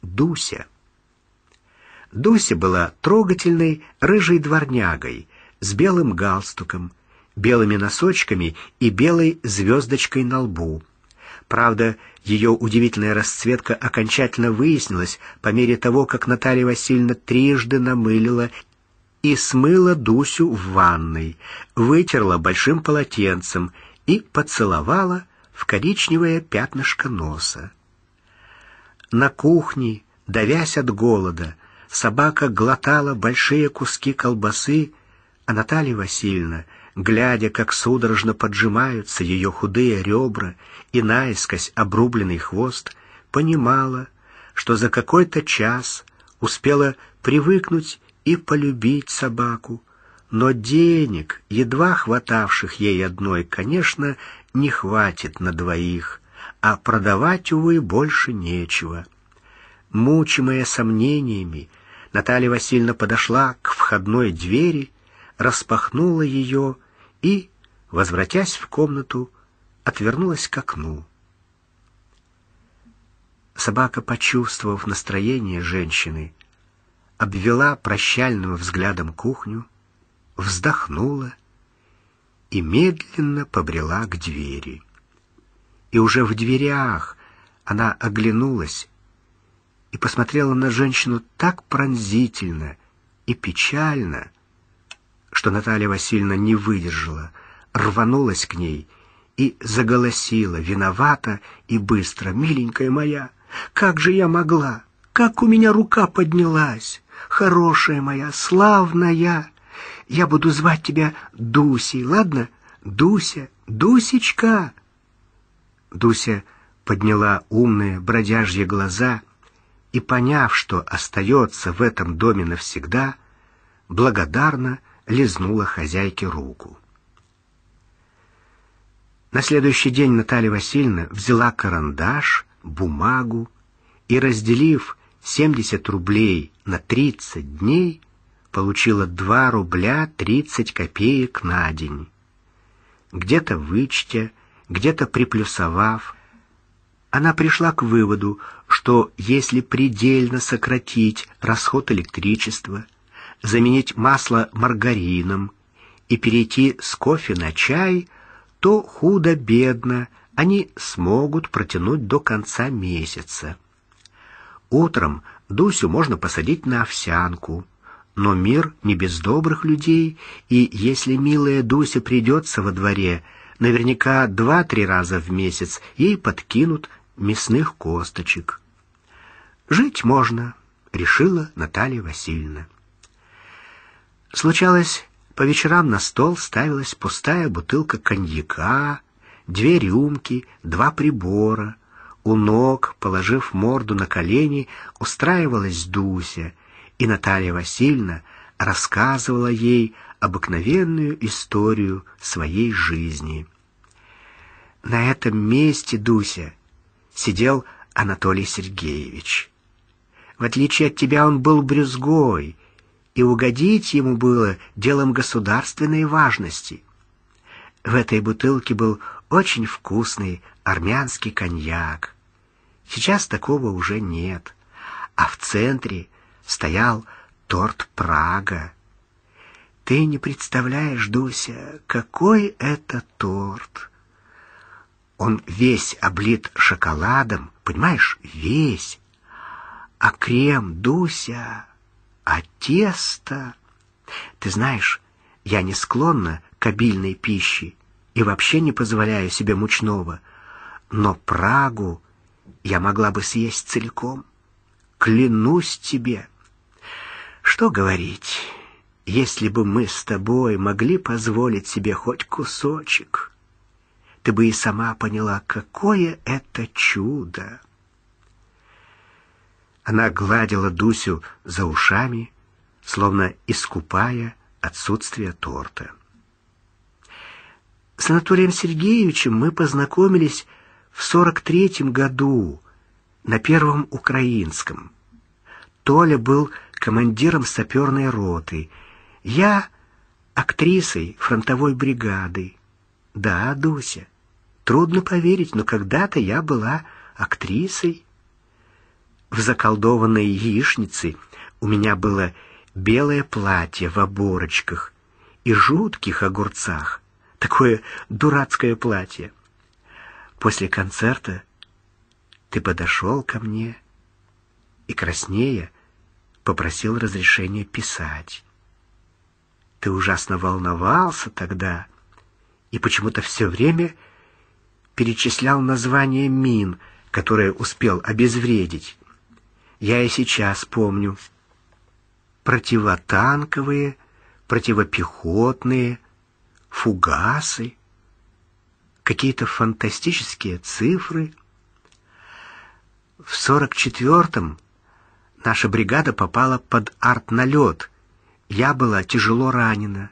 Дуся. Дуся была трогательной рыжей дворнягой с белым галстуком, белыми носочками и белой звездочкой на лбу. Правда, ее удивительная расцветка окончательно выяснилась по мере того, как Наталья Васильевна трижды намылила и смыла Дусю в ванной, вытерла большим полотенцем и поцеловала в коричневое пятнышко носа. На кухне, давясь от голода, собака глотала большие куски колбасы, а Наталья Васильевна, глядя, как судорожно поджимаются ее худые ребра и наискось обрубленный хвост, понимала, что за какой-то час успела привыкнуть и полюбить собаку, но денег, едва хватавших ей одной, конечно, не хватит на двоих, а продавать, увы, больше нечего. Мучимая сомнениями, Наталья Васильевна подошла к входной двери, распахнула ее и, возвратясь в комнату, отвернулась к окну. Собака, почувствовав настроение женщины, обвела прощальным взглядом кухню, вздохнула и медленно побрела к двери. И уже в дверях она оглянулась и посмотрела на женщину так пронзительно и печально, что Наталья Васильевна не выдержала, рванулась к ней и заголосила, виновата и быстро, «Миленькая моя, как же я могла! Как у меня рука поднялась! Хорошая моя, славная!» Я буду звать тебя Дусей, ладно? Дуся, Дусечка!» Дуся подняла умные бродяжьи глаза и, поняв, что остается в этом доме навсегда, благодарно лизнула хозяйке руку. На следующий день Наталья Васильевна взяла карандаш, бумагу и, разделив 70 рублей на 30 дней, получила 2 рубля 30 копеек на день. Где-то вычтя, где-то приплюсовав, она пришла к выводу, что если предельно сократить расход электричества, заменить масло маргарином и перейти с кофе на чай, то худо-бедно они смогут протянуть до конца месяца. Утром Дусю можно посадить на овсянку – но мир не без добрых людей, и если милая Дуся придется во дворе, наверняка два-три раза в месяц ей подкинут мясных косточек. «Жить можно», — решила Наталья Васильевна. Случалось, по вечерам на стол ставилась пустая бутылка коньяка, две рюмки, два прибора. У ног, положив морду на колени, устраивалась Дуся — и Наталья Васильевна рассказывала ей обыкновенную историю своей жизни. На этом месте, Дуся, сидел Анатолий Сергеевич. В отличие от тебя он был брюзгой, и угодить ему было делом государственной важности. В этой бутылке был очень вкусный армянский коньяк. Сейчас такого уже нет. А в центре стоял торт Прага. Ты не представляешь, Дуся, какой это торт. Он весь облит шоколадом, понимаешь, весь. А крем, Дуся, а тесто... Ты знаешь, я не склонна к обильной пище и вообще не позволяю себе мучного, но Прагу я могла бы съесть целиком. Клянусь тебе. Что говорить, если бы мы с тобой могли позволить себе хоть кусочек, ты бы и сама поняла, какое это чудо. Она гладила Дусю за ушами, словно искупая отсутствие торта. С Анатолием Сергеевичем мы познакомились в сорок третьем году на первом украинском. Толя был командиром саперной роты. Я актрисой фронтовой бригады. Да, Дуся, трудно поверить, но когда-то я была актрисой. В заколдованной яичнице у меня было белое платье в оборочках и жутких огурцах. Такое дурацкое платье. После концерта ты подошел ко мне и краснея, попросил разрешения писать. Ты ужасно волновался тогда и почему-то все время перечислял названия мин, которые успел обезвредить. Я и сейчас помню. Противотанковые, противопехотные, фугасы, какие-то фантастические цифры. В сорок четвертом Наша бригада попала под артналет. Я была тяжело ранена.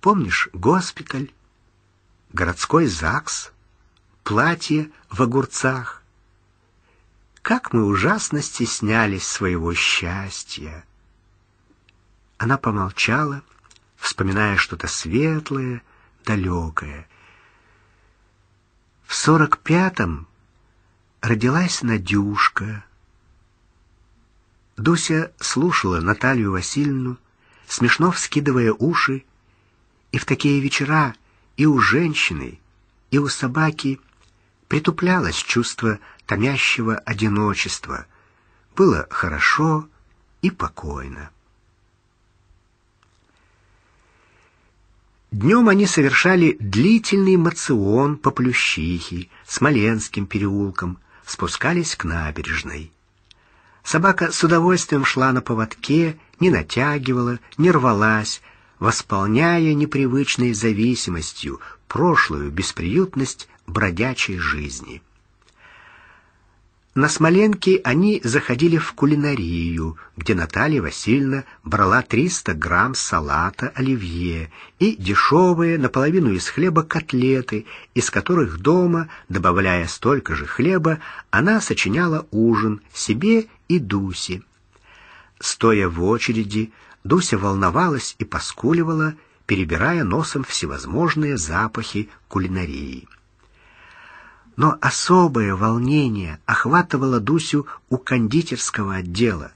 Помнишь госпиталь, городской ЗАГС, платье в огурцах? Как мы ужасно стеснялись своего счастья. Она помолчала, вспоминая что-то светлое, далекое. В сорок пятом родилась Надюшка — Дуся слушала Наталью Васильевну, смешно вскидывая уши, и в такие вечера и у женщины, и у собаки притуплялось чувство томящего одиночества. Было хорошо и покойно. Днем они совершали длительный мацион по Плющихе, Смоленским переулкам, спускались к набережной. Собака с удовольствием шла на поводке, не натягивала, не рвалась, восполняя непривычной зависимостью прошлую бесприютность бродячей жизни. На Смоленке они заходили в кулинарию, где Наталья Васильевна брала 300 грамм салата оливье и дешевые, наполовину из хлеба, котлеты, из которых дома, добавляя столько же хлеба, она сочиняла ужин себе и Дусе. Стоя в очереди, Дуся волновалась и поскуливала, перебирая носом всевозможные запахи кулинарии но особое волнение охватывало Дусю у кондитерского отдела,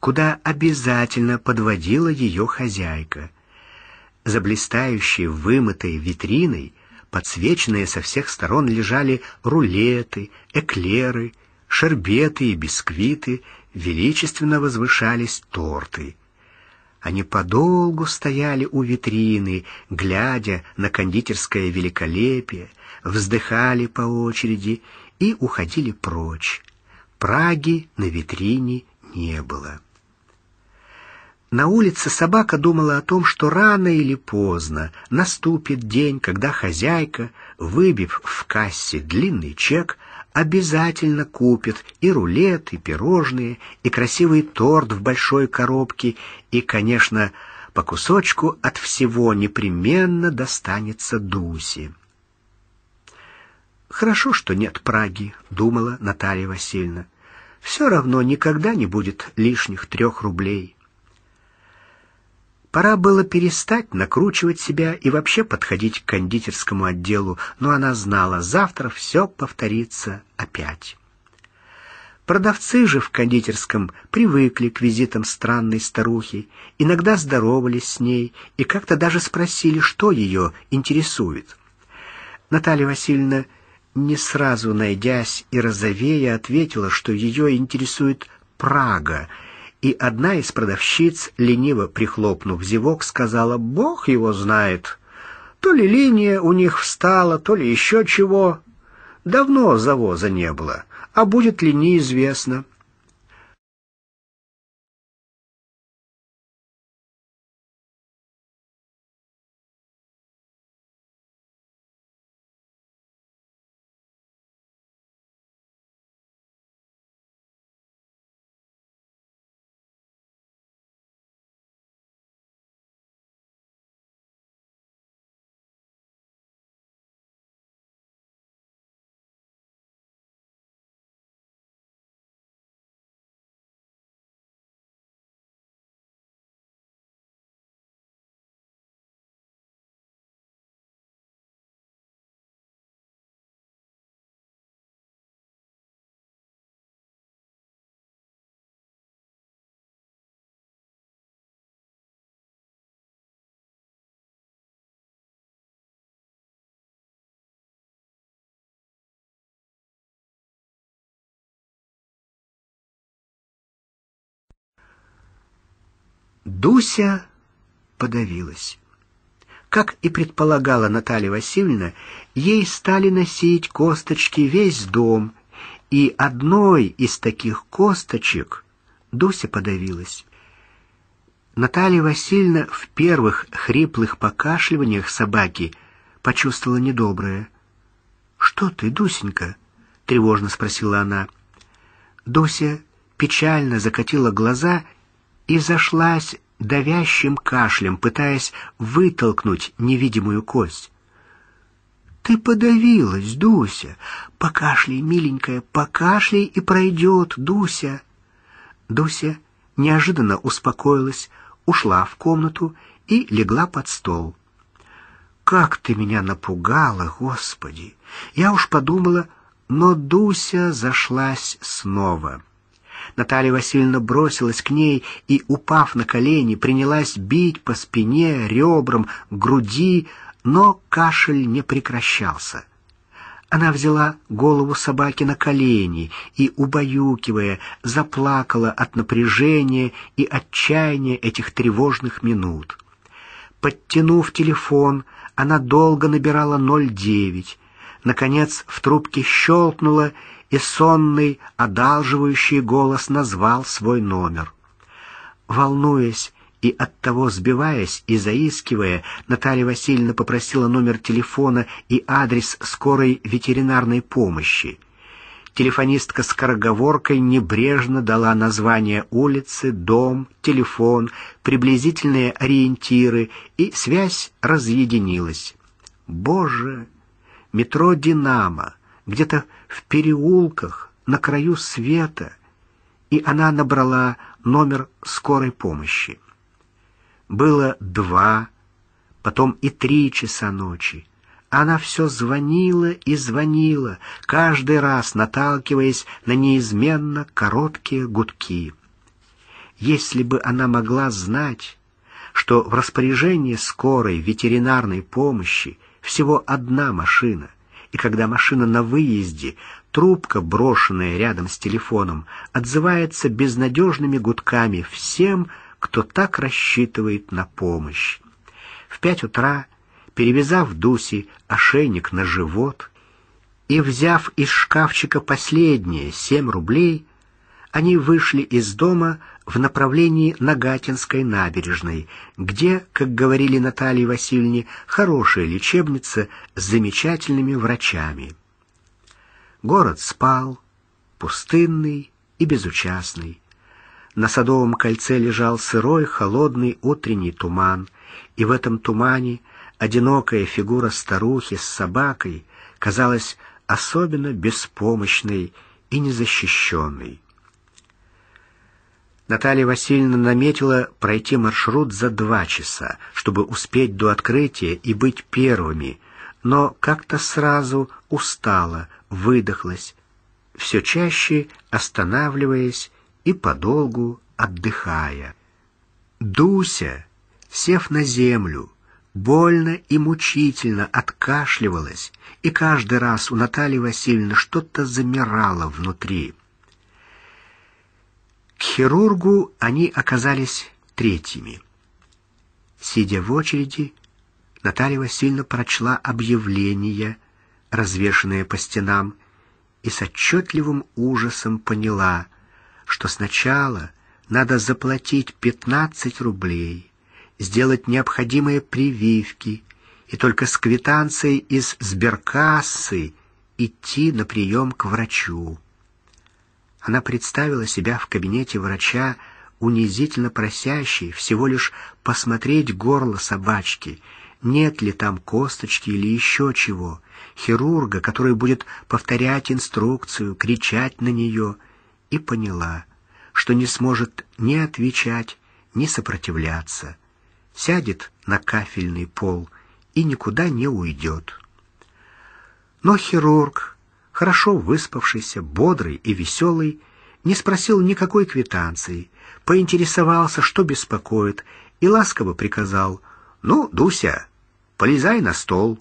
куда обязательно подводила ее хозяйка. За блистающей вымытой витриной, подсвеченные со всех сторон, лежали рулеты, эклеры, шербеты и бисквиты, величественно возвышались торты. Они подолгу стояли у витрины, глядя на кондитерское великолепие — вздыхали по очереди и уходили прочь. Праги на витрине не было. На улице собака думала о том, что рано или поздно наступит день, когда хозяйка, выбив в кассе длинный чек, обязательно купит и рулет, и пирожные, и красивый торт в большой коробке, и, конечно, по кусочку от всего непременно достанется Дусе. «Хорошо, что нет Праги», — думала Наталья Васильевна. «Все равно никогда не будет лишних трех рублей». Пора было перестать накручивать себя и вообще подходить к кондитерскому отделу, но она знала, завтра все повторится опять. Продавцы же в кондитерском привыкли к визитам странной старухи, иногда здоровались с ней и как-то даже спросили, что ее интересует. Наталья Васильевна не сразу найдясь и розовея, ответила, что ее интересует Прага, и одна из продавщиц, лениво прихлопнув зевок, сказала «Бог его знает». То ли линия у них встала, то ли еще чего. Давно завоза не было, а будет ли неизвестно. Дуся подавилась. Как и предполагала Наталья Васильевна, ей стали носить косточки весь дом, и одной из таких косточек Дуся подавилась. Наталья Васильевна в первых хриплых покашливаниях собаки почувствовала недоброе. «Что ты, Дусенька?» — тревожно спросила она. Дуся печально закатила глаза и зашлась давящим кашлем, пытаясь вытолкнуть невидимую кость. «Ты подавилась, Дуся! Покашляй, миленькая, покашляй, и пройдет, Дуся!» Дуся неожиданно успокоилась, ушла в комнату и легла под стол. «Как ты меня напугала, Господи!» Я уж подумала, но Дуся зашлась снова — Наталья Васильевна бросилась к ней и, упав на колени, принялась бить по спине, ребрам, груди, но кашель не прекращался. Она взяла голову собаки на колени и, убаюкивая, заплакала от напряжения и отчаяния этих тревожных минут. Подтянув телефон, она долго набирала 09. Наконец в трубке щелкнула, и сонный, одалживающий голос назвал свой номер. Волнуясь и оттого сбиваясь и заискивая, Наталья Васильевна попросила номер телефона и адрес скорой ветеринарной помощи. Телефонистка с короговоркой небрежно дала название улицы, дом, телефон, приблизительные ориентиры, и связь разъединилась. «Боже! Метро «Динамо»! где-то в переулках, на краю света, и она набрала номер скорой помощи. Было два, потом и три часа ночи. Она все звонила и звонила, каждый раз наталкиваясь на неизменно короткие гудки. Если бы она могла знать, что в распоряжении скорой ветеринарной помощи всего одна машина — и когда машина на выезде, трубка, брошенная рядом с телефоном, отзывается безнадежными гудками всем, кто так рассчитывает на помощь. В пять утра, перевязав Дуси ошейник на живот и взяв из шкафчика последние семь рублей, они вышли из дома в направлении Нагатинской набережной, где, как говорили Наталье Васильевне, хорошая лечебница с замечательными врачами. Город спал, пустынный и безучастный. На садовом кольце лежал сырой, холодный утренний туман, и в этом тумане одинокая фигура старухи с собакой казалась особенно беспомощной и незащищенной. Наталья Васильевна наметила пройти маршрут за два часа, чтобы успеть до открытия и быть первыми, но как-то сразу устала, выдохлась, все чаще останавливаясь и подолгу отдыхая. Дуся, сев на землю, больно и мучительно откашливалась, и каждый раз у Натальи Васильевны что-то замирало внутри — к хирургу они оказались третьими. Сидя в очереди, Наталья Васильевна прочла объявление, развешанные по стенам, и с отчетливым ужасом поняла, что сначала надо заплатить 15 рублей, сделать необходимые прививки и только с квитанцией из сберкассы идти на прием к врачу. Она представила себя в кабинете врача, унизительно просящей всего лишь посмотреть горло собачки, нет ли там косточки или еще чего, хирурга, который будет повторять инструкцию, кричать на нее, и поняла, что не сможет ни отвечать, ни сопротивляться. Сядет на кафельный пол и никуда не уйдет. Но хирург, хорошо выспавшийся, бодрый и веселый, не спросил никакой квитанции, поинтересовался, что беспокоит, и ласково приказал «Ну, Дуся, полезай на стол».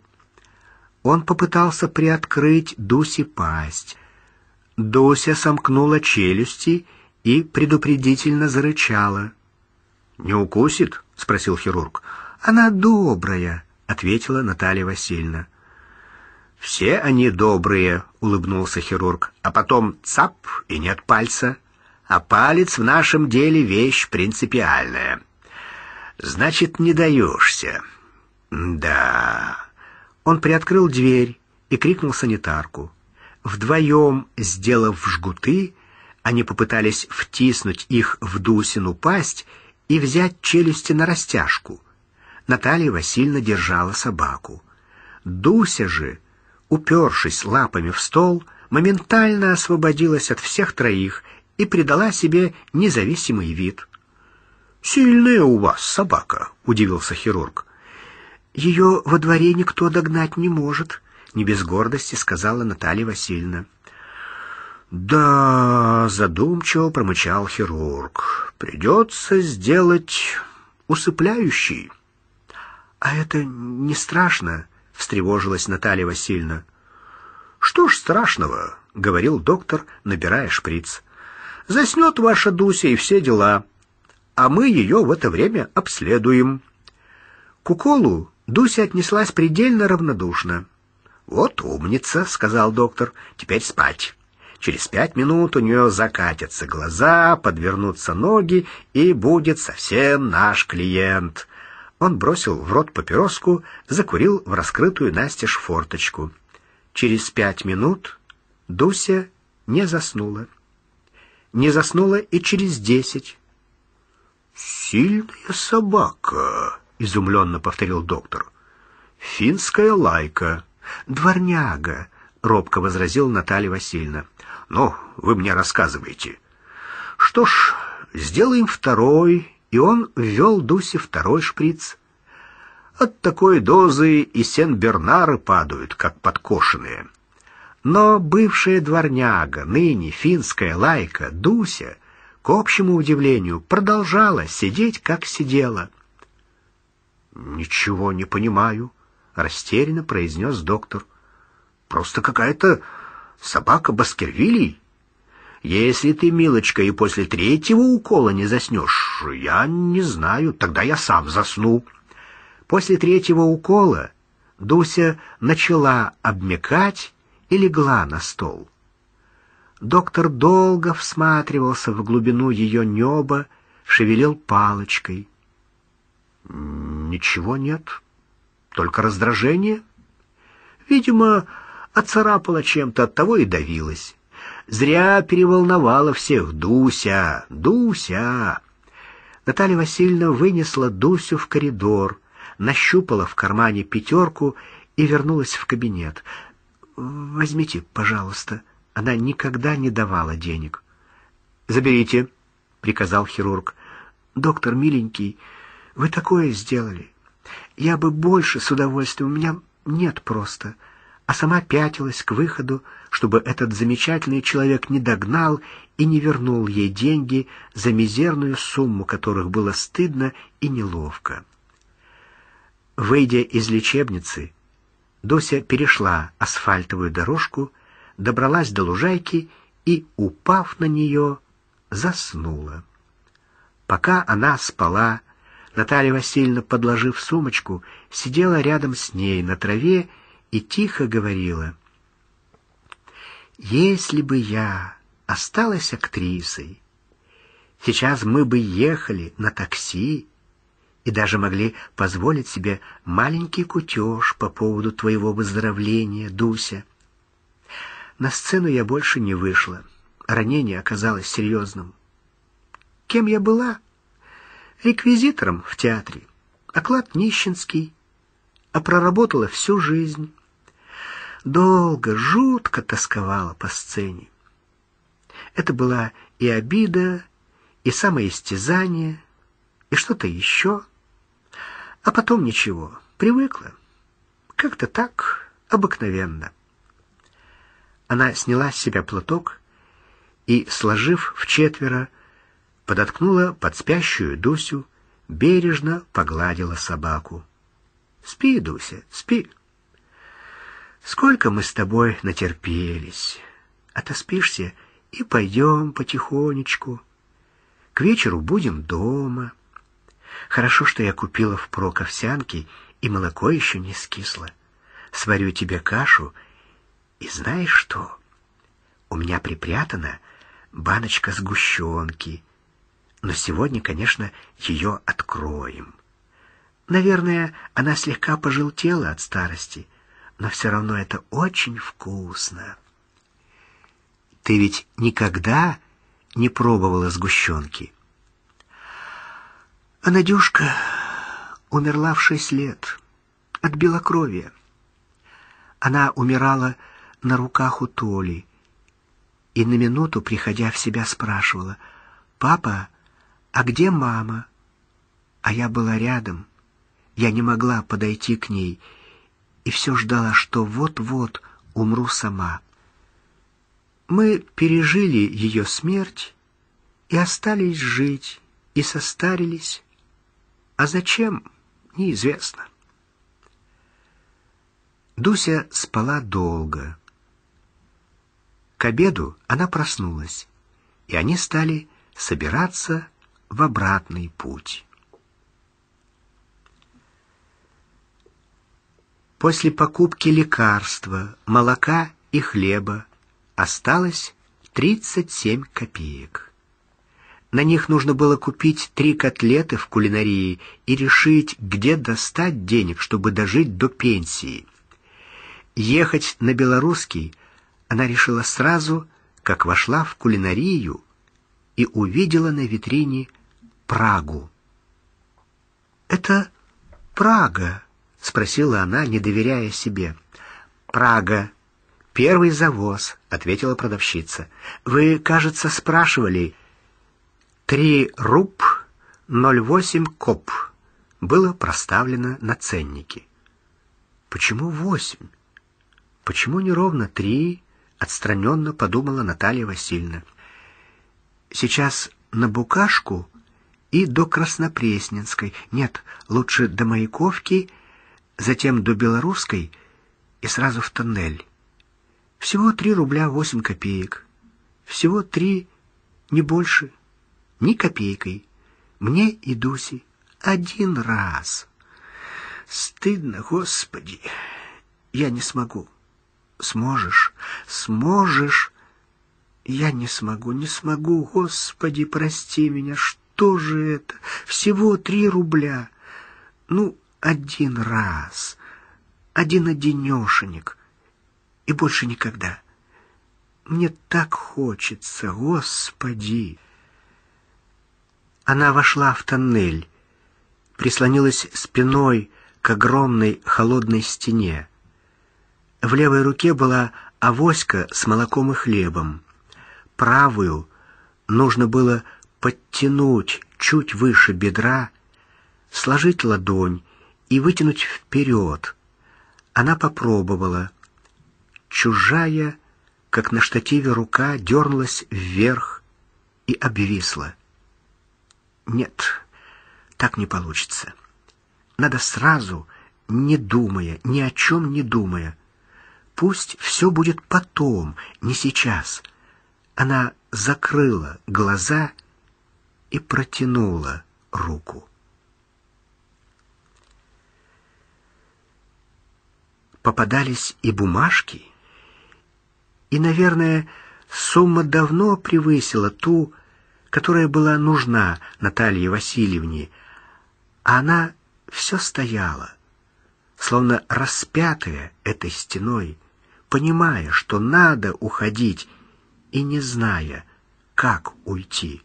Он попытался приоткрыть Дусе пасть. Дуся сомкнула челюсти и предупредительно зарычала. «Не укусит?» — спросил хирург. «Она добрая», — ответила Наталья Васильевна. «Все они добрые», — улыбнулся хирург. «А потом цап и нет пальца. А палец в нашем деле вещь принципиальная». «Значит, не даешься». «Да». Он приоткрыл дверь и крикнул санитарку. Вдвоем, сделав жгуты, они попытались втиснуть их в Дусину пасть и взять челюсти на растяжку. Наталья Васильевна держала собаку. Дуся же упершись лапами в стол, моментально освободилась от всех троих и придала себе независимый вид. «Сильная у вас собака», — удивился хирург. «Ее во дворе никто догнать не может», — не без гордости сказала Наталья Васильевна. «Да», — задумчиво промычал хирург, — «придется сделать усыпляющий». «А это не страшно?» встревожилась Наталья Васильевна. «Что ж страшного?» — говорил доктор, набирая шприц. «Заснет ваша Дуся и все дела, а мы ее в это время обследуем». К уколу Дуся отнеслась предельно равнодушно. «Вот умница», — сказал доктор, — «теперь спать». Через пять минут у нее закатятся глаза, подвернутся ноги, и будет совсем наш клиент. Он бросил в рот папироску, закурил в раскрытую настежь форточку. Через пять минут Дуся не заснула. Не заснула и через десять. «Сильная собака», — изумленно повторил доктор. «Финская лайка». «Дворняга», — робко возразил Наталья Васильевна. «Ну, вы мне рассказываете». «Что ж, сделаем второй и он ввел Дусе второй шприц. От такой дозы и Сен-Бернары падают, как подкошенные. Но бывшая дворняга, ныне финская лайка, Дуся, к общему удивлению, продолжала сидеть, как сидела. «Ничего не понимаю», — растерянно произнес доктор. «Просто какая-то собака Баскервилей если ты, милочка, и после третьего укола не заснешь, я не знаю, тогда я сам засну». После третьего укола Дуся начала обмекать и легла на стол. Доктор долго всматривался в глубину ее неба, шевелил палочкой. «Ничего нет, только раздражение. Видимо, отцарапала чем-то, от того и давилась». Зря переволновала всех Дуся, Дуся. Наталья Васильевна вынесла Дусю в коридор, нащупала в кармане пятерку и вернулась в кабинет. «Возьмите, пожалуйста». Она никогда не давала денег. «Заберите», — приказал хирург. «Доктор, миленький, вы такое сделали. Я бы больше с удовольствием, у меня нет просто». А сама пятилась к выходу, — чтобы этот замечательный человек не догнал и не вернул ей деньги за мизерную сумму, которых было стыдно и неловко. Выйдя из лечебницы, Дося перешла асфальтовую дорожку, добралась до лужайки и, упав на нее, заснула. Пока она спала, Наталья Васильевна, подложив сумочку, сидела рядом с ней на траве и тихо говорила — если бы я осталась актрисой, сейчас мы бы ехали на такси и даже могли позволить себе маленький кутеж по поводу твоего выздоровления, Дуся. На сцену я больше не вышла. Ранение оказалось серьезным. Кем я была? Реквизитором в театре. Оклад нищенский. А проработала всю жизнь долго, жутко тосковала по сцене. Это была и обида, и самоистязание, и что-то еще. А потом ничего, привыкла. Как-то так, обыкновенно. Она сняла с себя платок и, сложив в четверо, подоткнула под спящую Дусю, бережно погладила собаку. «Спи, Дуся, спи!» Сколько мы с тобой натерпелись. Отоспишься и пойдем потихонечку. К вечеру будем дома. Хорошо, что я купила впрок овсянки, и молоко еще не скисло. Сварю тебе кашу, и знаешь что? У меня припрятана баночка сгущенки, но сегодня, конечно, ее откроем. Наверное, она слегка пожелтела от старости — но все равно это очень вкусно. Ты ведь никогда не пробовала сгущенки. А Надюшка умерла в шесть лет от белокровия. Она умирала на руках у Толи и на минуту, приходя в себя, спрашивала, «Папа, а где мама?» А я была рядом. Я не могла подойти к ней, — и все ждала, что вот-вот умру сама. Мы пережили ее смерть и остались жить, и состарились. А зачем, неизвестно. Дуся спала долго. К обеду она проснулась, и они стали собираться в обратный путь. после покупки лекарства, молока и хлеба осталось 37 копеек. На них нужно было купить три котлеты в кулинарии и решить, где достать денег, чтобы дожить до пенсии. Ехать на белорусский она решила сразу, как вошла в кулинарию и увидела на витрине Прагу. «Это Прага», — спросила она, не доверяя себе. «Прага. Первый завоз», — ответила продавщица. «Вы, кажется, спрашивали. Три руб, ноль восемь коп» было проставлено на ценнике. «Почему восемь? Почему не ровно три?» — отстраненно подумала Наталья Васильевна. «Сейчас на Букашку и до Краснопресненской. Нет, лучше до Маяковки затем до Белорусской и сразу в тоннель. Всего три рубля восемь копеек. Всего три, не больше, ни копейкой. Мне и Дуси один раз. Стыдно, Господи, я не смогу. Сможешь, сможешь. Я не смогу, не смогу, Господи, прости меня, что же это? Всего три рубля. Ну, один раз, один-одинешенек, и больше никогда. Мне так хочется, Господи!» Она вошла в тоннель, прислонилась спиной к огромной холодной стене. В левой руке была авоська с молоком и хлебом. Правую нужно было подтянуть чуть выше бедра, сложить ладонь и вытянуть вперед. Она попробовала. Чужая, как на штативе рука, дернулась вверх и обвисла. Нет, так не получится. Надо сразу, не думая, ни о чем не думая. Пусть все будет потом, не сейчас. Она закрыла глаза и протянула руку. попадались и бумажки. И, наверное, сумма давно превысила ту, которая была нужна Наталье Васильевне, а она все стояла, словно распятая этой стеной, понимая, что надо уходить, и не зная, как уйти.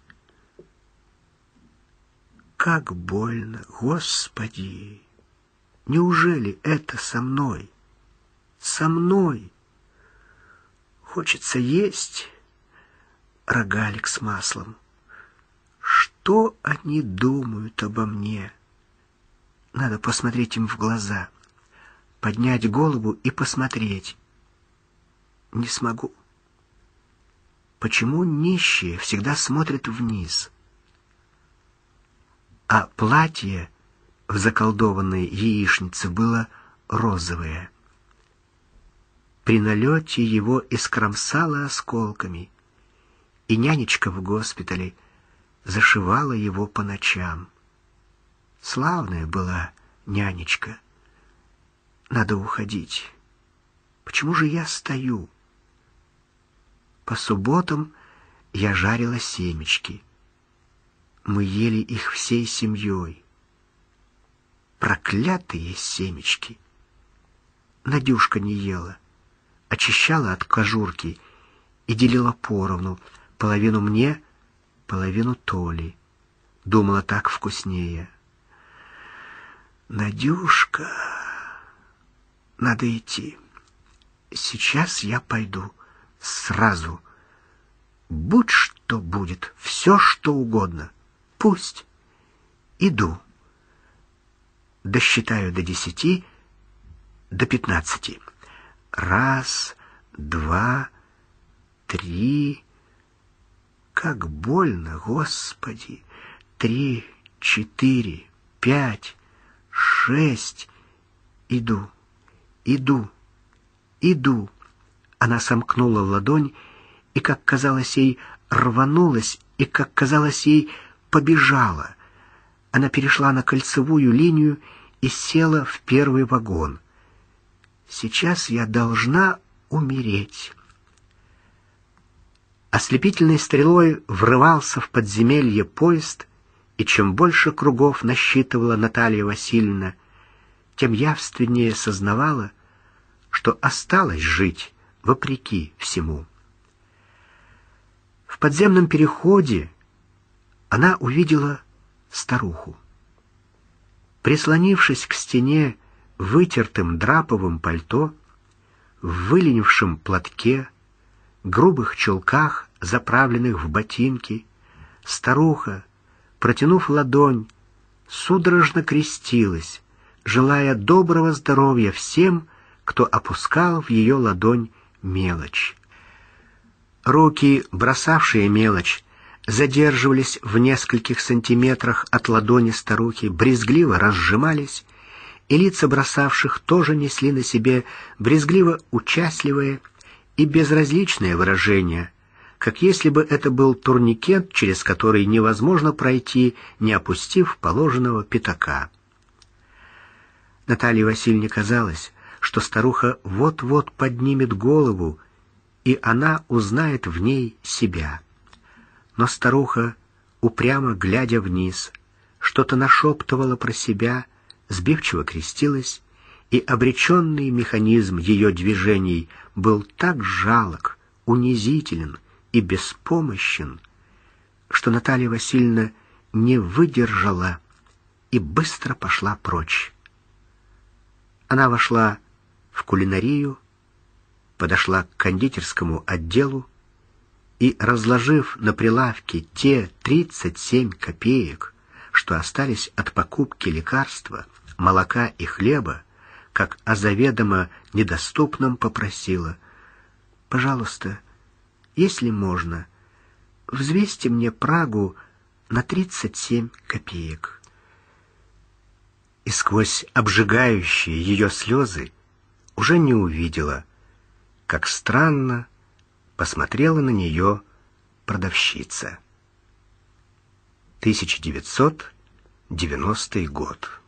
Как больно, Господи! Неужели это со мной? со мной. Хочется есть рогалик с маслом. Что они думают обо мне? Надо посмотреть им в глаза, поднять голову и посмотреть. Не смогу. Почему нищие всегда смотрят вниз? А платье в заколдованной яичнице было розовое — при налете его искромсало осколками, и нянечка в госпитале зашивала его по ночам. Славная была нянечка. Надо уходить. Почему же я стою? По субботам я жарила семечки. Мы ели их всей семьей. Проклятые семечки! Надюшка не ела очищала от кожурки и делила поровну, половину мне, половину Толи. Думала так вкуснее. «Надюшка, надо идти. Сейчас я пойду. Сразу. Будь что будет, все что угодно. Пусть. Иду. Досчитаю до десяти, до пятнадцати». Раз, два, три. Как больно, Господи! Три, четыре, пять, шесть. Иду, иду, иду. Она сомкнула ладонь и, как казалось ей, рванулась, и, как казалось ей, побежала. Она перешла на кольцевую линию и села в первый вагон. Сейчас я должна умереть. Ослепительной стрелой врывался в подземелье поезд, и чем больше кругов насчитывала Наталья Васильевна, тем явственнее сознавала, что осталось жить вопреки всему. В подземном переходе она увидела старуху. Прислонившись к стене вытертым драповом пальто, в выленившем платке, грубых чулках, заправленных в ботинки, старуха, протянув ладонь, судорожно крестилась, желая доброго здоровья всем, кто опускал в ее ладонь мелочь. Руки, бросавшие мелочь, задерживались в нескольких сантиметрах от ладони старухи, брезгливо разжимались и лица бросавших тоже несли на себе брезгливо участливое и безразличное выражение, как если бы это был турникет, через который невозможно пройти, не опустив положенного пятака. Наталье Васильевне казалось, что старуха вот-вот поднимет голову, и она узнает в ней себя. Но старуха, упрямо глядя вниз, что-то нашептывала про себя — сбивчиво крестилась, и обреченный механизм ее движений был так жалок, унизителен и беспомощен, что Наталья Васильевна не выдержала и быстро пошла прочь. Она вошла в кулинарию, подошла к кондитерскому отделу и, разложив на прилавке те 37 копеек, что остались от покупки лекарства, молока и хлеба, как о заведомо недоступном попросила. «Пожалуйста, если можно, взвесьте мне Прагу на тридцать семь копеек». И сквозь обжигающие ее слезы уже не увидела, как странно посмотрела на нее продавщица. 1990 год.